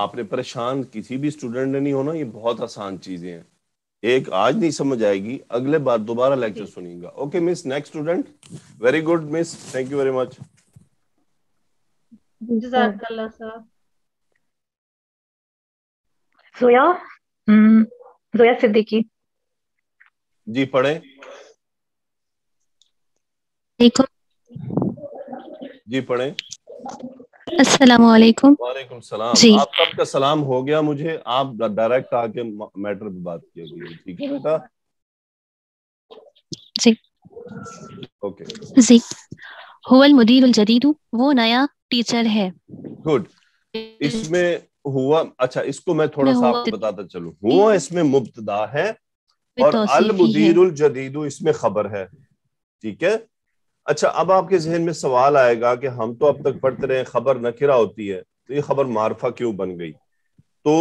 आपने परेशान किसी भी स्टूडेंट ने नहीं होना ये बहुत आसान चीजें हैं एक आज नहीं समझ आएगी अगले बार दोबारा लेक्चर सुनेगा okay miss next student very good miss thank you very much Zoya Zoya हम्म, सिद्दीकी जी पढ़े देखो जी पढ़े असलाकुम वालेकुम सलाम जी आप सबका सलाम हो गया मुझे आप डायरेक्ट आके मैटर पे बात किया ठीक है बेटा जी ओके जी हुवल मुदीरुल जदीद वो नया टीचर है गुड इसमें हुआ अच्छा इसको मैं थोड़ा सा आपको बताता चलूं हुआ इसमें मुब्तदा है और अल मुदीरुल जदीदू इसमें खबर है ठीक है अच्छा अब आपके जहन में सवाल आएगा कि हम तो अब तक पढ़ते रहे खबर नखिरा होती है तो ये खबर मारफा क्यों बन गई तो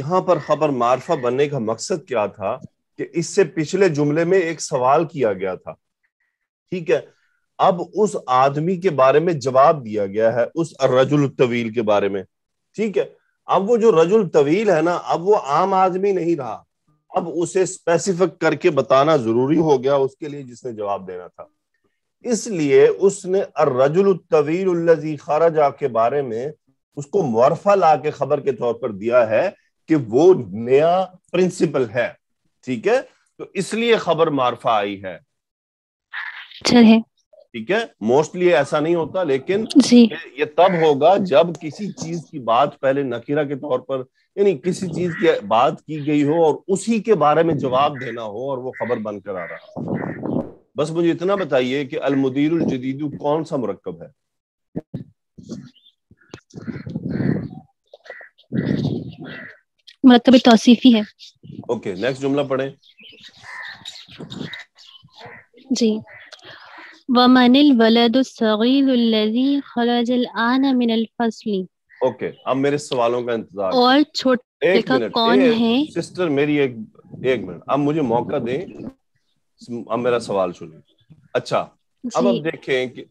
यहाँ पर खबर मारफा बनने का मकसद क्या था कि इससे पिछले जुमले में एक सवाल किया गया था ठीक है अब उस आदमी के बारे में जवाब दिया गया है उस रजुल तवील के बारे में ठीक है अब वो जो रजुल तवील है ना अब वो आम आदमी नहीं रहा अब उसे स्पेसिफिक करके बताना जरूरी हो गया उसके लिए जिसने जवाब देना था इसलिए उसने अर्रजुलतवील खराजा के बारे में उसको मरफा ला के खबर के तौर पर दिया है कि वो नया प्रिंसिपल है ठीक है तो इसलिए खबर मारफा आई है ठीक है मोस्टली ऐसा नहीं होता लेकिन ये तब होगा जब किसी चीज की बात पहले नकीरा के तौर पर यानी किसी चीज की बात की गई हो और उसी के बारे में जवाब देना हो और वो खबर बनकर आ रहा हो बस मुझे इतना बताइए कि अलमुदीर जदीदू कौन सा मरकब है मरकब तौसीफी है ओके नेक्स्ट जुमला पढ़े जी الصغير الذي خرج आन من الفصل ओके okay, अब मेरे सवालों का इंतजार और छोटे का कौन है सिस्टर मेरी एक एक मिनट अब मुझे मौका दें अब मेरा हम्म। सवाल सुनिए अच्छा अब हम देखें कि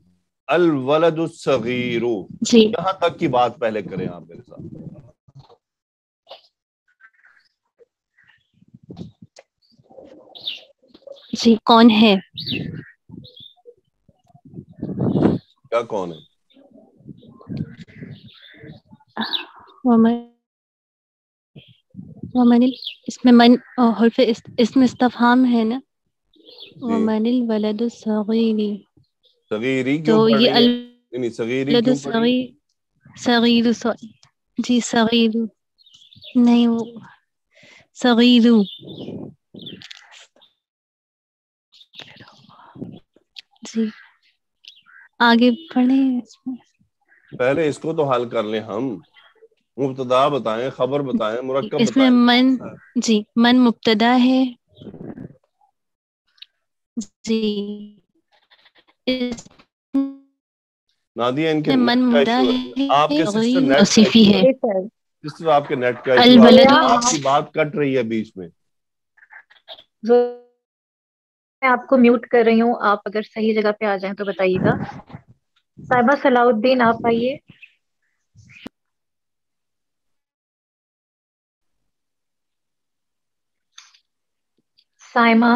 अल वलद सगीरू यहां तक की बात पहले करें आप मेरे साथ जी कौन है क्या कौन है वमन इसमें मन हर्फ इसमें इस्तफहाम है ना ومن الولد الصغير सगीरी तो क्यों तो ये अल नहीं सगीरी क्यों सगी صغير جي सगीर नहीं वो सगीर जी आगे पढ़े पहले इसको तो हल कर ले हम मुबतदा बताएं खबर बताएं मुरक्कब इसमें मन हाँ। जी मन मुबतदा है जी नादिया आपके नेट का आपकी बात कट रही है बीच में मैं आपको म्यूट कर रही हूँ आप अगर सही जगह पे आ जाएं तो बताइएगा साहिबा सलाउद्दीन आप आइए साइमा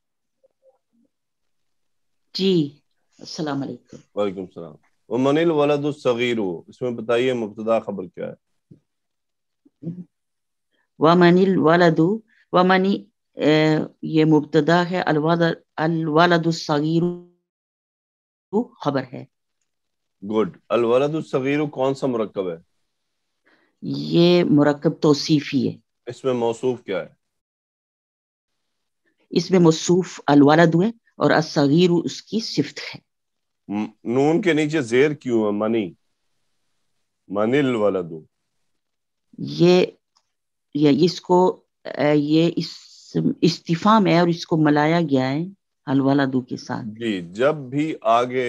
जी अस्सलाम वालेकुम वालेकुम सलाम वमनिल वलद सगीर इसमें बताइए मुब्तदा खबर क्या है वमनिल वलद वमनी ये मुब्तदा है अलवलद सगीर खबर है गुड अलवलद सगीर कौन सा मरकब है ये मरकब तोसीफी है इसमें मौसूफ क्या है इसमें मौसूफ अलवलद है और असगीर उसकी सिफत है नून के नीचे जेर क्यों है मनी मनिल वाला दो ये ये इसको ये इस इस्तीफा में और इसको मलाया गया है दू के साथ जी जब भी आगे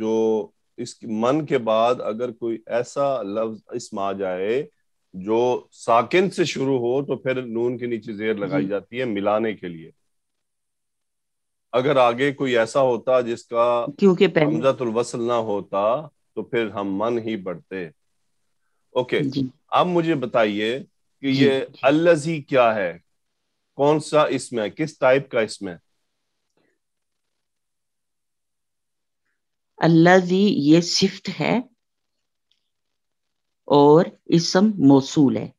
जो इस मन के बाद अगर कोई ऐसा लफ्ज इसम आ जाए जो साकिन से शुरू हो तो फिर नून के नीचे जेर लगाई जाती है मिलाने के लिए अगर आगे कोई ऐसा होता जिसका क्योंकि वसल ना होता तो फिर हम मन ही बढ़ते ओके अब मुझे बताइए कि ये अल्लजी क्या है कौन सा इसमें किस टाइप का इसमें अल्लाजी ये सिफ्ट है और इसम मौसूल है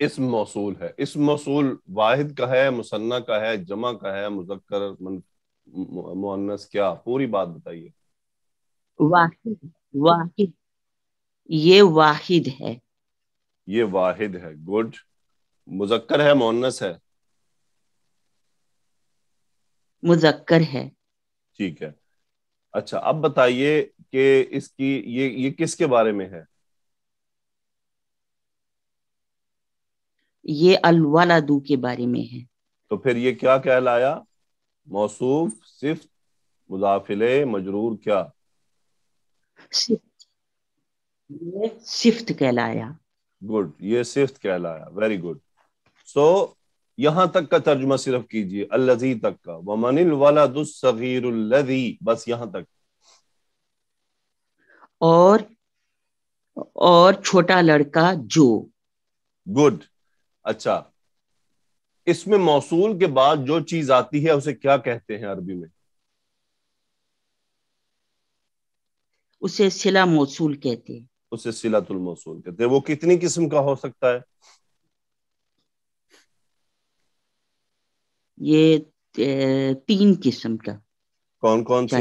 इसम मौसूल है इसम मौसूल वाहिद का है मुसन्ना का है जमा का है मुजक्कर मुअन्नस क्या पूरी बात बताइए वाहिद वाहिद ये वाहिद है ये वाहिद है गुड मुजक्कर है मोनस है मुजक्कर है ठीक है अच्छा अब बताइए कि इसकी ये ये किसके बारे में है ये अलवलादू के बारे में है तो फिर ये क्या कहलाया मौसूफ सिफ मुदाफिले मजरूर क्या सिफ्त कहलाया गुड ये सिफ्त कहलाया वेरी गुड सो यहां तक का तर्जुमा सिर्फ कीजिए अल्लजी तक का मनिल वाला वलदुस्सगीरुल्लजी बस यहां तक और और छोटा लड़का जो गुड अच्छा इसमें मौसूल के बाद जो चीज आती है उसे क्या कहते हैं अरबी में उसे सिला मौसूल कहते हैं उसे सिलातुल मौसूल कहते हैं वो कितनी किस्म का हो सकता है ये तीन किस्म का कौन कौन सा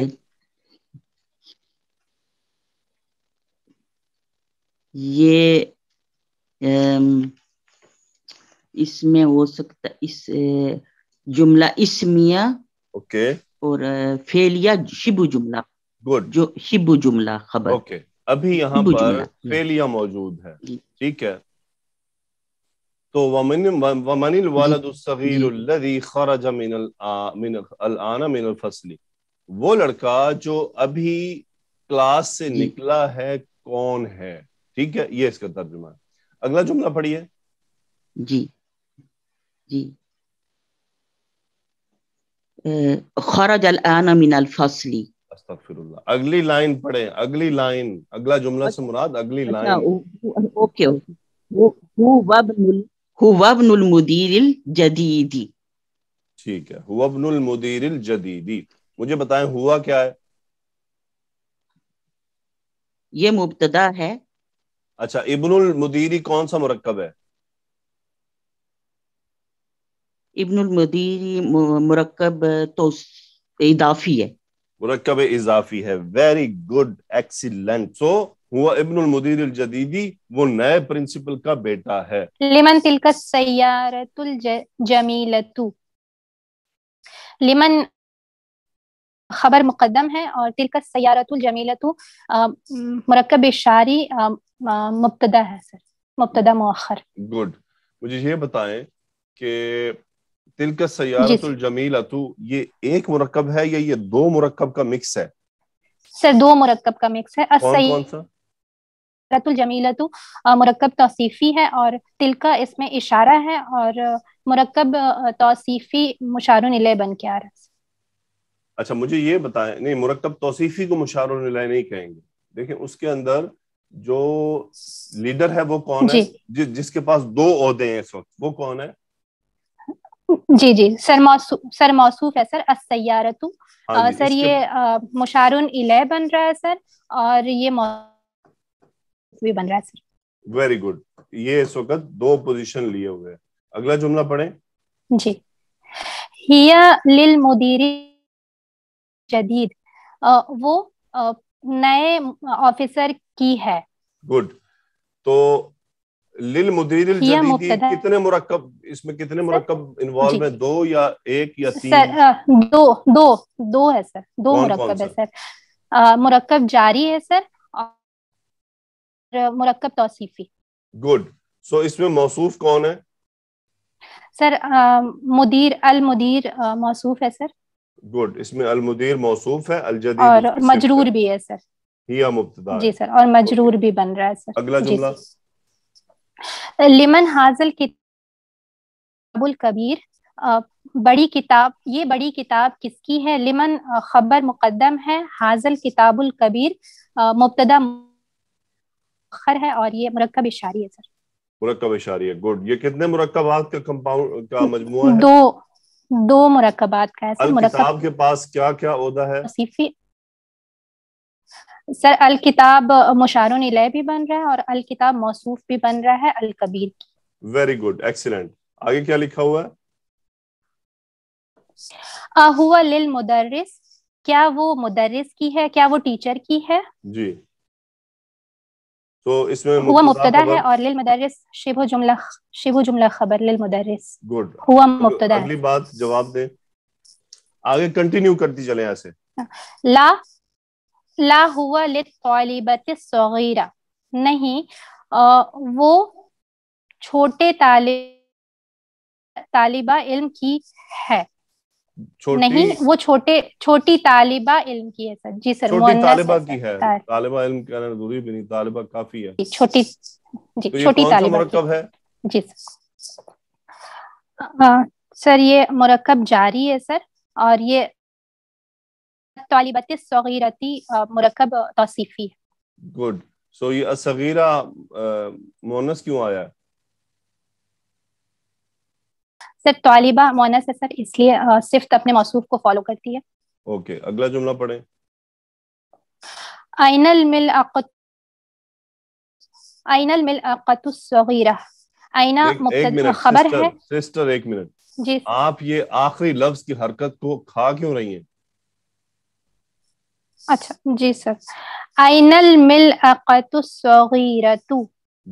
ये इसमें हो सकता इस जुमला इसमिया ओके okay. और फेलिया शिबु जुमला गुड जो शिबु जुमला खबर ओके okay. अभी यहाँ पर हम्म। फेलिया मौजूद है ठीक है तो वमनिल वो लड़का जो अभी क्लास से निकला है कौन है ठीक है ये इसका तर्जुमा अगला जुमला पढ़िए जी जी खरज अलान मिनल फसली अगली लाइन पढ़े अगली लाइन अगला जुमला से मुराद अगली अच्छा, लाइन ओके जदीदी ठीक है हुवबनुल मुदीरिल जदीदी मुझे बताएं हुआ क्या है ये मुबतदा है अच्छा इब्नुल मुदीरी कौन सा मरकब है इब्नुल मुदीरी मुरक्कब तो इजाफी है मुरक्कब इजाफी है वेरी गुड एक्सीलेंट सो हुआ इब्नुल मुदीर अल जदीदी वो नए प्रिंसिपल का बेटा है लिमन तिलक सयारतुल जमीलतु लिमन खबर मुकदम है और तिलक सयारतुल जमीलतु मुरक्कब इशारी मुब्तदा है सर मुब्तदा मुखर गुड मुझे ये बताएं कि तिल सयारतुल जमीला ये एक मुरक्कब है या ये दो मुरक्कब का मिक्स है सर दो मुरक्कब का मिक्स है कौन, कौन सा रतुल जमीला मुरक्कब तौसीफी है और तिलका इसमें इशारा है और मुरक्कब तौसीफी मुशार बन के आ रहा अच्छा मुझे ये बताएं नहीं मुरक्कब तौसीफी को मुशार नहीं कहेंगे देखिए उसके अंदर जो लीडर है वो कौन है जि, जिसके पास दो अहदे हैं इस वक्त वो कौन है जी जी सर मौसू सर मौसूफ है सर असैयारतु हाँ सर ये मुशारुन इले बन रहा है सर और ये भी बन रहा है सर वेरी गुड ये इस वक्त दो पोजीशन लिए हुए हैं अगला जुमला पढ़े जी हिया लिल मुदीरी जदीद वो नए ऑफिसर की है गुड तो लिल मुदीर कितने मुरकब इसमें कितने मुरकब इन्वॉल्व है दो या एक या तीन सर, दो दो दो है सर दो मुरकब है सर मुरकब जारी है सर और मुरकब तौसीफी गुड सो इसमें मौसूफ कौन है सर मुदीर अल मुदीर मौसूफ है सर गुड इसमें अल मुदीर मौसूफ है अल जदीद और मजरूर भी है सर ही मुब्तदा जी सर और मजरूर भी बन रहा है सर अगला जुमला लिमन हाजल किताबुल कबीर बड़ी किताब ये बड़ी किताब किसकी है लिमन खबर मुकदम है हाजल किताबुल कबीर मुबतदा खर है और ये मुरकब इशारी है सर मुरकब इशारी है गुड ये कितने मुरकबात का कंपाउंड का मजमू दो दो मुरकबात का है सर मुरकब के पास क्या क्या है सर अल किताब मुशारुन इलह भी बन रहा है और अल किताब मौसूफ भी बन रहा है अल कबीर की वेरी गुड एक्सीलेंट आगे क्या लिखा हुआ है अहुआ लिल मुदर्रिस क्या वो मुदर्रिस की है क्या वो टीचर की है जी तो इसमें हुआ मुब्तदा है और लिल मुदर्रिस शिबो जुमला शिबो जुमला खबर लिल मुदर्रिस गुड हुआ तो मुब्तदा अगली बात जवाब दे आगे कंटिन्यू करती चले ऐसे ला ला नहीं आ, वो छोटे तालिबा इल्म की है नहीं वो छोटे छोटी तालिबा इल्म की है सर जी सर छोटी तालिबा की है तालिबा इल्म कहना जरूरी भी नहीं तालिबा काफी है छोटी तो छोटी तालिबा मरकब है जी सर आ, सर ये मरकब जारी है सर और ये तालिबत सगीरती मरकब तौसीफी गुड सो ये असगीरा मोनस क्यों आया सर तालिबा मोनस है सर इसलिए सिर्फ अपने मौसूफ को फॉलो करती है ओके okay, अगला जुमला पढ़ें आइनल मिल अकत आइनल मिल अकतुसगीरा आईना खबर है सिस्टर एक मिनट जी आप ये आखिरी लफ्ज की हरकत को खा क्यों रही हैं अच्छा जी सर आइनल मिल अकतु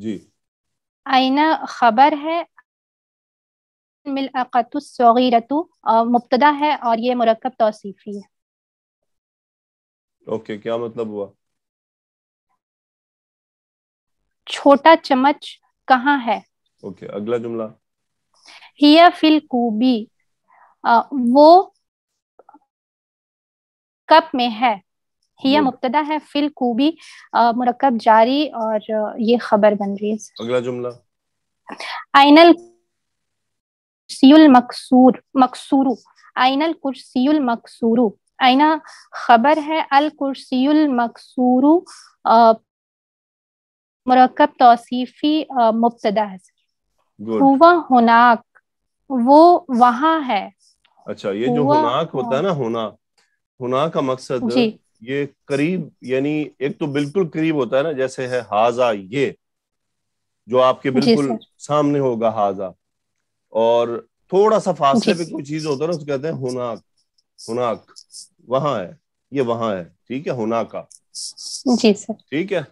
जी आइना खबर है मिल अकतु मुबतदा है और ये मुरकब तोसीफी है ओके okay, क्या मतलब हुआ छोटा चम्मच कहाँ है ओके okay, अगला जुमला हिया फिल कूबी वो कप में है हिया मुब्तदा है फिल कूबी मुरकब जारी और ये खबर बन रही है अगला जुमला आइनल सियुल मकसूर मकसूरु आइनल कुर्सियुल मकसूरु आइना खबर है अल कुर्सियुल मकसूरु मुरकब तौसीफी मुब्तदा है हुआ हुनाक वो वहां है अच्छा ये जो हुनाक होता है ना हुना हुना का मकसद जी ये करीब यानी एक तो बिल्कुल करीब होता है ना जैसे है हाजा ये जो आपके बिल्कुल सामने होगा हाजा और थोड़ा सा फासले पे कोई चीज होता है ना उसको कहते हैं हुनाक हुनाक वहां है ये वहां है ठीक है का जी सर ठीक है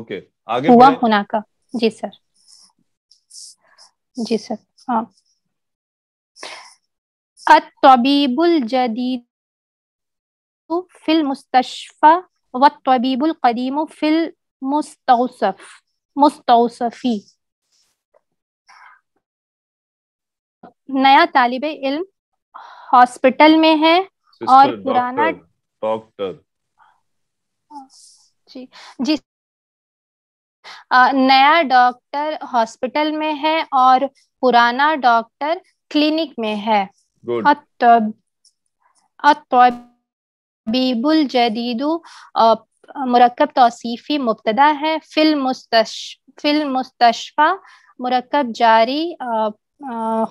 ओके आगे हुआ का जी सर जी सर हाँ तबीबुल जदीद फिल मुस्तफ़ा व तबीबुल कदीम फिल मुस्तौसफ मुस्तौसफ़ी नया तालिब इल्म हॉस्पिटल में है Sister, और पुराना डॉक्टर जी जी आ, नया डॉक्टर हॉस्पिटल में है और पुराना डॉक्टर क्लिनिक में है और बीबुल जदीदू मरकब तोसीफ़ी मुबतदा है फिल मुस्तश फिल मुस्तशफ़ा मरकब जारी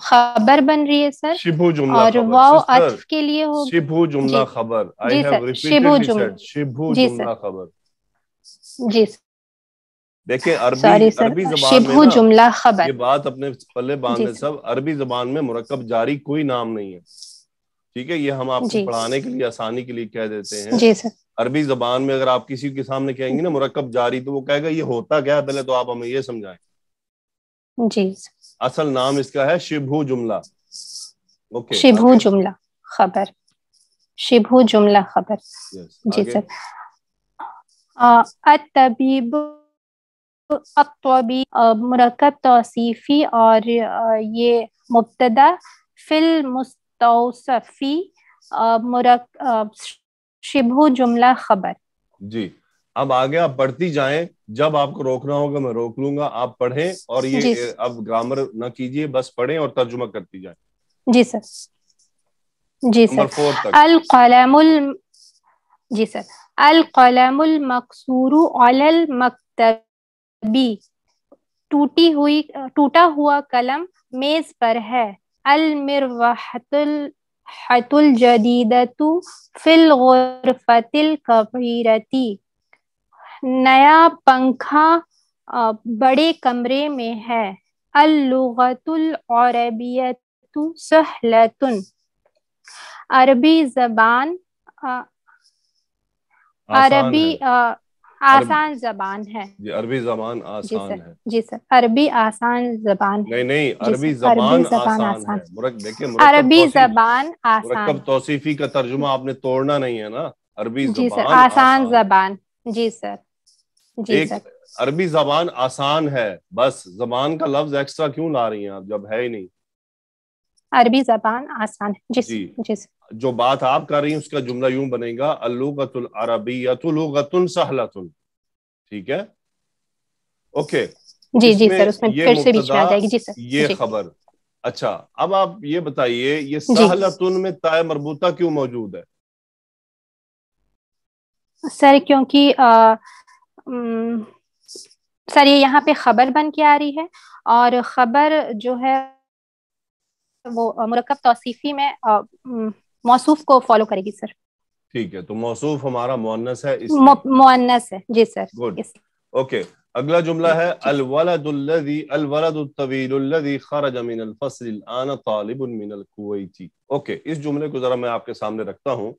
खबर बन रही है सर शिबू जुमला और वाव अत्फ के लिए हो शिबू जुमला खबर जी सर शिबू जुमला शिबू जुमला खबर जी सर देखिए अरबी अरबी जबान में जुमला खबर ये बात अपने पल्ले बांधे सब अरबी जबान में मुरकब जारी कोई नाम नहीं है ठीक है ये हम आपको पढ़ाने के लिए आसानी के लिए कह देते हैं जी सर अरबी जबान में अगर आप किसी के सामने कहेंगे ना मुरकब जारी तो वो कहेगा ये होता क्या पहले तो आप हमें ये समझाएं जी असल नाम इसका है शिभू जुमला ओके शिभू जुमला खबर शिभू जुमला खबर जी सर अतबीब अतबी मुरक्कब तोसीफी और ये मुबतदा फिल मुस्त सफी मुरक शिभु जुमला खबर जी अब आगे आप पढ़ती जाएं जब आपको रोकना होगा मैं रोक लूंगा आप पढ़ें और ये अब ग्रामर ना कीजिए बस पढ़ें और तर्जुमा करती जाएं जी सर जी सर अल कलमुल जी सर अल कलमुल मकसूरु अलल मकतबी टूटी हुई टूटा हुआ कलम मेज पर है अलमिरवाहतुल जदीदतु फिल गुरफतिल कबीरती नया पंखा बड़े कमरे में है अल्लुगतुल अरबियतु सहलतुन अरबी जबान अरबी आसान जबान है जी अरबी जबान आसान जी है जी सर अरबी आसान जबान नहीं नहीं अरबी जबान आसान, आसान है देखिए अरबी जबान आसान तोसीफी का तर्जुमा आपने तोड़ना नहीं है ना अरबी जी सर आसान जबान जी सर जी सर अरबी जबान आसान है बस जबान का लफ्ज एक्स्ट्रा क्यों ला रही हैं आप जब है ही नहीं अरबी जबान आसान है जिस, जी जिस जो बात आप कर रही हैं उसका जुमला यूं बनेगा अलुगतुल अरबीयतुल सहलतुन ठीक है ओके जी जी सर उसमें फिर से बीच में आ जाएगी जी सर ये खबर अच्छा अब आप ये बताइए ये सहलतुन में ताय मरबूता क्यों मौजूद है सर क्योंकि आ, सर ये यहाँ पे खबर बन के आ रही है और खबर जो है वो मुरकब तोसीफी में मौसूफ को फॉलो करेगी सर ठीक है तो मौसूफ हमारा मुन्नस है मुन्नस है जी सर गुड ओके अगला जुमला है अल वलदुल्लजी अल ओके इस जुमले को जरा मैं आपके सामने रखता हूँ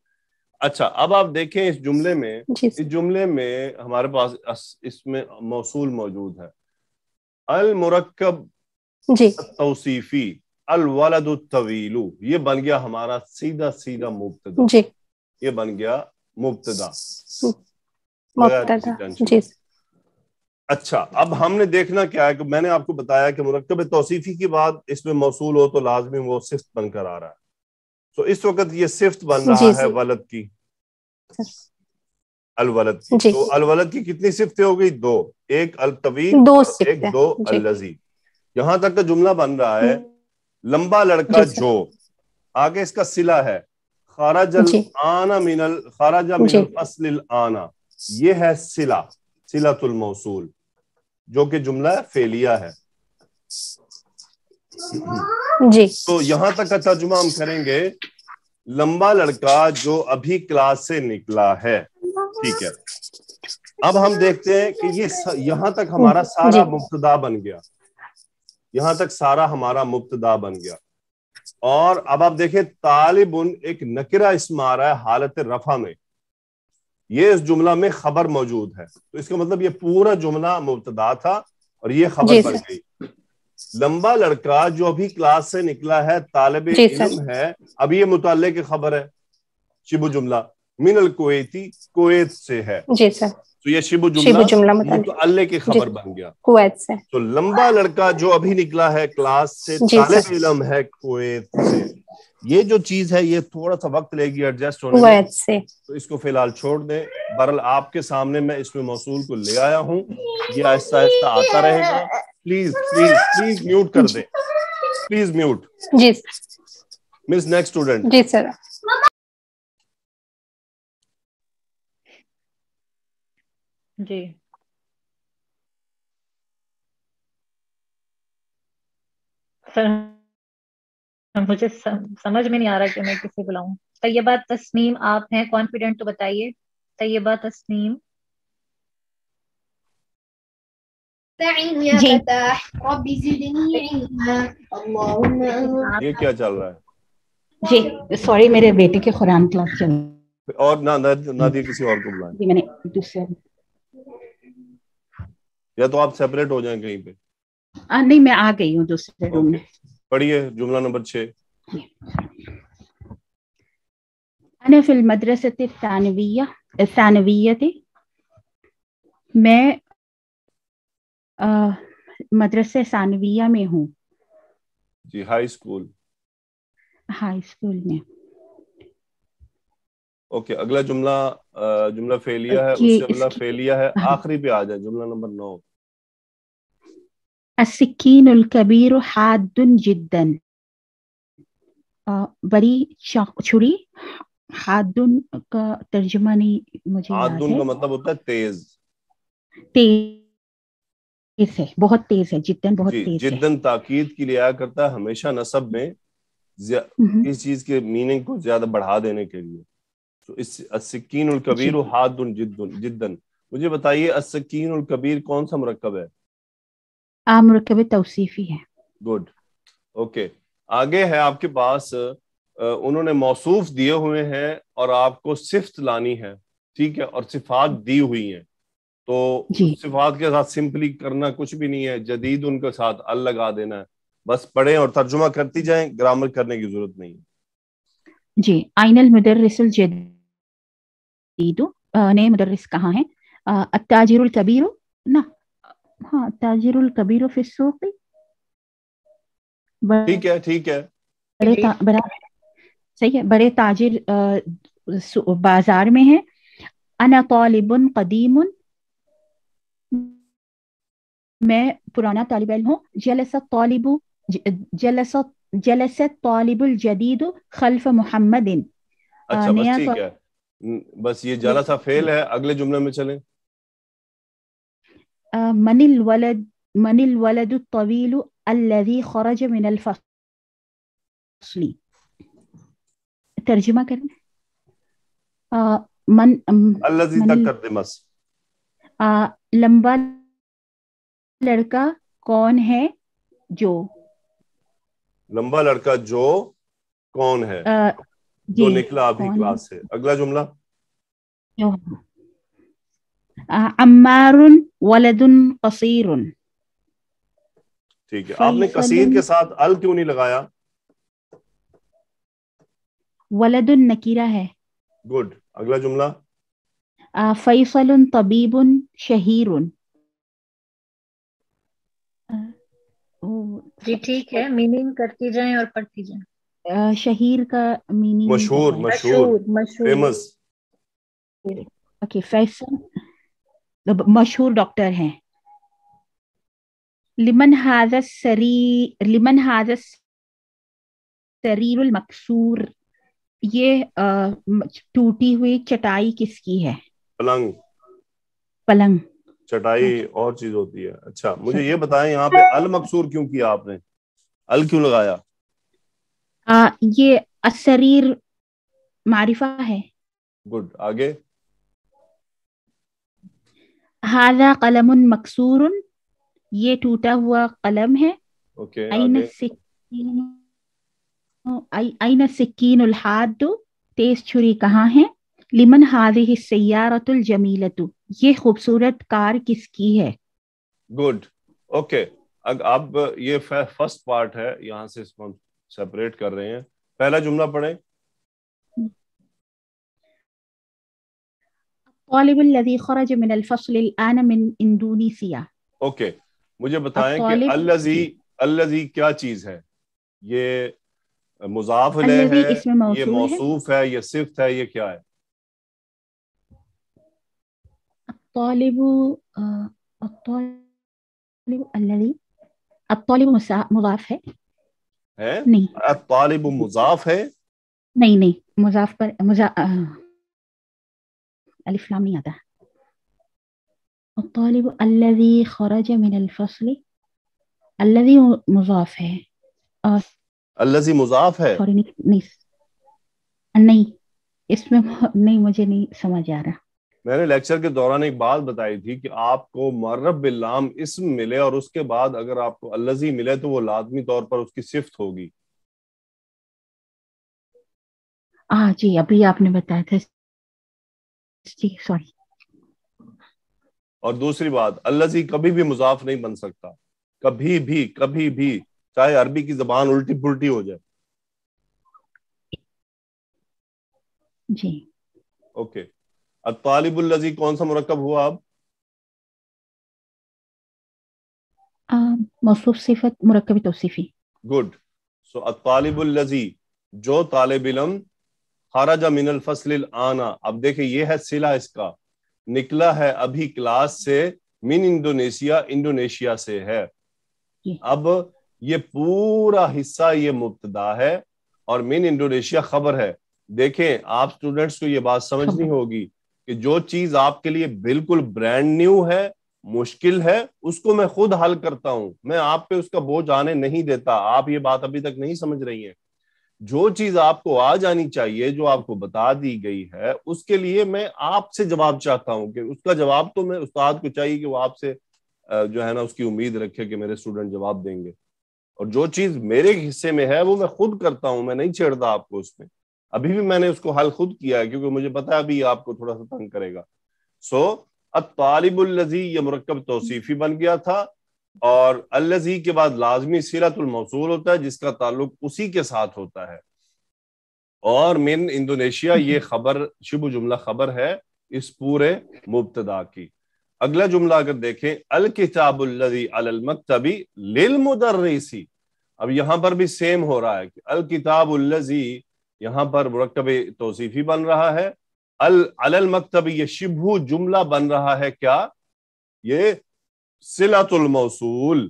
अच्छा अब आप देखें इस जुमले में इस जुमले में हमारे पास इसमें मौसूल मौजूद है अल मुरक्कब तौसीफी अल वलद तवीलू ये बन गया हमारा सीधा सीधा मुबतदा जी ये बन गया मुबतदा अच्छा अब हमने देखना क्या है कि मैंने आपको बताया कि मरकब तोसीफ़ी की बात इसमें मौसू हो तो लाजमी वो सिफ्त बनकर आ रहा है तो इस वक्त ये सिफ्त बन रहा है वलद की अलवलद की तो अलवलद की कितनी सिफ्तें हो गई दो एक अल तवील दो एक दो अल लजीब यहां तक का जुमला बन रहा है हम्म। लंबा लड़का जो आगे इसका सिला है खाराजल आना मिनल खाराजा मिनल असल आना ये है सिला तुल मौसूल जो कि जुमला है फेलिया है जी तो यहां तक का तर्जुमा हम करेंगे लंबा लड़का जो अभी क्लास से निकला है ठीक है अब हम देखते हैं कि ये यहां तक हमारा सारा मुफ्तदा बन गया यहां तक सारा हमारा मुब्तदा बन गया और अब आप देखें तालिबुन एक नकिरा इसम आ रहा है हालत रफा में ये इस जुमला में खबर मौजूद है तो इसका मतलब ये पूरा जुमला मुबतदा था और ये खबर बन गई लंबा लड़का जो अभी क्लास से निकला है तालब इलम है अभी ये मुताले की खबर है शिबु जुमला मिनल कोएती कोएत से है जी सर तो ये शिबु जुमला, जुमला ये तो अल्ले की खबर बन गया कुवैत से तो लंबा लड़का जो अभी निकला है क्लास से ताले इलम है कुवैत से ये जो चीज है ये थोड़ा सा वक्त लेगी एडजस्ट होने से तो इसको फिलहाल छोड़ दें बरल आपके सामने मैं इसमें मौसूल को ले आया हूँ ये आहिस्ता आहिस्ता आता रहेगा प्लीज प्लीज प्लीज म्यूट कर दें प्लीज म्यूट जी मिस नेक्स्ट स्टूडेंट जी सर जी सर मुझे समझ में नहीं आ रहा कि मैं किसे बुलाऊं तैयबा तस्नीम आप हैं कॉन्फिडेंट तो बताइए तैयबा तस्नीम ये क्या चल रहा है जी सॉरी मेरे बेटे के कुरान क्लास चल और ना ना, ना दिए किसी और को बुलाएं जी मैंने दूसरे या तो आप सेपरेट हो जाए कहीं पे आ, नहीं मैं आ गई हूँ दूसरे रूम में पढ़िए जुमला नंबर छह अने फिल मदरसे थानविया थानवियती मैं आ, सानविया में हूँ जी हाई स्कूल हाई स्कूल में ओके अगला जुमला जुमला फेलिया है उससे अगला फेलिया है हाँ। आखिरी पे आ जाए जुमला नंबर नौ السكين الكبير حاد جدا बड़ी छुरी हादुन का तर्जमा नहीं मुझे हादुन का मतलब होता है तेज तेज है बहुत तेज है जिदन बहुत तेज जिद्दन ताकीद के लिए आया करता है हमेशा नसब में इस चीज के मीनिंग को ज्यादा बढ़ा देने के लिए तो इस कबीर जिद्दन मुझे बताइए कबीर कौन सा मरकब है तोसीफी है गुड ओके आगे है आपके पास उन्होंने मौसू दिए हुए हैं और आपको सिफ्त लानी है ठीक है और सिफात दी हुई है तो सिफात के साथ सिंपली करना कुछ भी नहीं है जदीद उनके साथ अल लगा देना है बस पढ़े और तर्जुमा करती जाए ग्रामर करने की जरूरत नहीं जी आइनल कहाँ है ना हाँ ताजिरुल कबीर फिसूकी ठीक है ठीक है बड़े बड़ा सही है बड़े ताजिर बाजार में है अना तालिबन कदीम मैं पुराना तालिब इल हूँ जलसत तालिबु जलसत जलसत तालिबुल जदीद खल्फ मुहम्मदिन अच्छा बस ठीक है बस ये जलसा फेल है अगले जुमले में चलें آه، من الولد من الولد الطويل الذي خرج من الفصل ترجمة كريم آه، من الذي تقدم लंबा लड़का कौन है जो लंबा लड़का जो कौन है आ, जो निकला अभी क्लास से अगला जुमला अम्मारुन वलदुन कसीरुन ठीक है आपने कसीर के साथ अल क्यों नहीं लगाया वलदुन नकीरा है गुड अगला जुमला फैसल तबीब शहीर जी ठीक है मीनिंग करती जाएं और पढ़ती जाएं शहीर का मीनिंग मशहूर मशहूर फेमस ओके फैसल मशहूर डॉक्टर हैं लिमन हाजस सरी लिमन हाजस सरीरुल मकसूर ये टूटी हुई चटाई किसकी है पलंग पलंग चटाई हाँ और चीज होती है अच्छा मुझे ये बताएं यहाँ पे अल मकसूर क्यों किया आपने अल क्यों लगाया आ, ये असरीर मारिफा है गुड आगे हादा कलम मकसूर ये टूटा हुआ कलम है ओके आईन सिक्कीन आईन तेज छुरी कहाँ है लिमन हादी सयारतुल जमीलतु ये खूबसूरत कार किसकी है गुड ओके okay. अग आप ये फर्स्ट पार्ट है यहाँ से इसको हम सेपरेट कर रहे हैं पहला जुमला पढ़े الطالب الذي خرج من الفصل الآن من إندونيسيا ओके okay. मुझे बताएं कि अल्लजी अल्लजी क्या चीज है ये मुजाफ है ये मौसूफ है ये सिफ्त है ये क्या है الطالب الطالب الذي الطالب مضاف है है नहीं الطالب मुजाफ है नहीं नहीं मुजाफ पर मुजा अलिफ लाम नहीं आता है इसमें मिले और उसके बाद अगर आपको अल्लजी मिले तो वो लाजमी तौर पर उसकी सिफ्त होगी हाँ जी अभी आपने बताया था जी सॉरी और दूसरी बात अल्लाजी कभी भी मुजाफ नहीं बन सकता कभी भी कभी भी चाहे अरबी की जबान उल्टी पुल्टी हो जाए जी ओके तालिबुल्लजी कौन सा मुरकब हुआ अब मौसूफ सिफत मुरकब तोसीफी गुड सो तालिबुल्लजी जो तालब इलम हराजा मिनल फसल आना अब देखिए ये है सिला इसका निकला है अभी क्लास से मिन इंडोनेशिया इंडोनेशिया से है अब ये पूरा हिस्सा ये मुब्तदा है और मिन इंडोनेशिया खबर है देखें आप स्टूडेंट्स को ये बात समझनी होगी कि जो चीज आपके लिए बिल्कुल ब्रांड न्यू है मुश्किल है उसको मैं खुद हल करता हूं मैं आप पे उसका बोझ आने नहीं देता आप ये बात अभी तक नहीं समझ रही हैं जो चीज आपको आ जानी चाहिए जो आपको बता दी गई है उसके लिए मैं आपसे जवाब चाहता हूँ कि उसका जवाब तो मैं उस्ताद को चाहिए कि वो आपसे जो है ना उसकी उम्मीद रखे कि मेरे स्टूडेंट जवाब देंगे और जो चीज मेरे हिस्से में है वो मैं खुद करता हूं मैं नहीं छेड़ता आपको उसमें अभी भी मैंने उसको हल खुद किया है क्योंकि मुझे पता है अभी आपको थोड़ा सा तंग करेगा सो अतालिबुल्लजी यह मरकब तोसीफी बन गया था और अल्लजी के बाद लाजमी सीरतुल मौसूल होता है जिसका ताल्लुक उसी के साथ होता है और मेन इंडोनेशिया ये खबर शुभ जुमला खबर है इस पूरे मुबतदा की अगला जुमला अगर देखें अल किताबुल्लजी लिल मुदर्रिसी अब यहां पर भी सेम हो रहा है कि अल किताबुल्लजी यहाँ पर मरकब तोसीफी बन रहा है अल अलमकतबी ये शिभु जुमला बन रहा है क्या ये सिलातुल मौसूल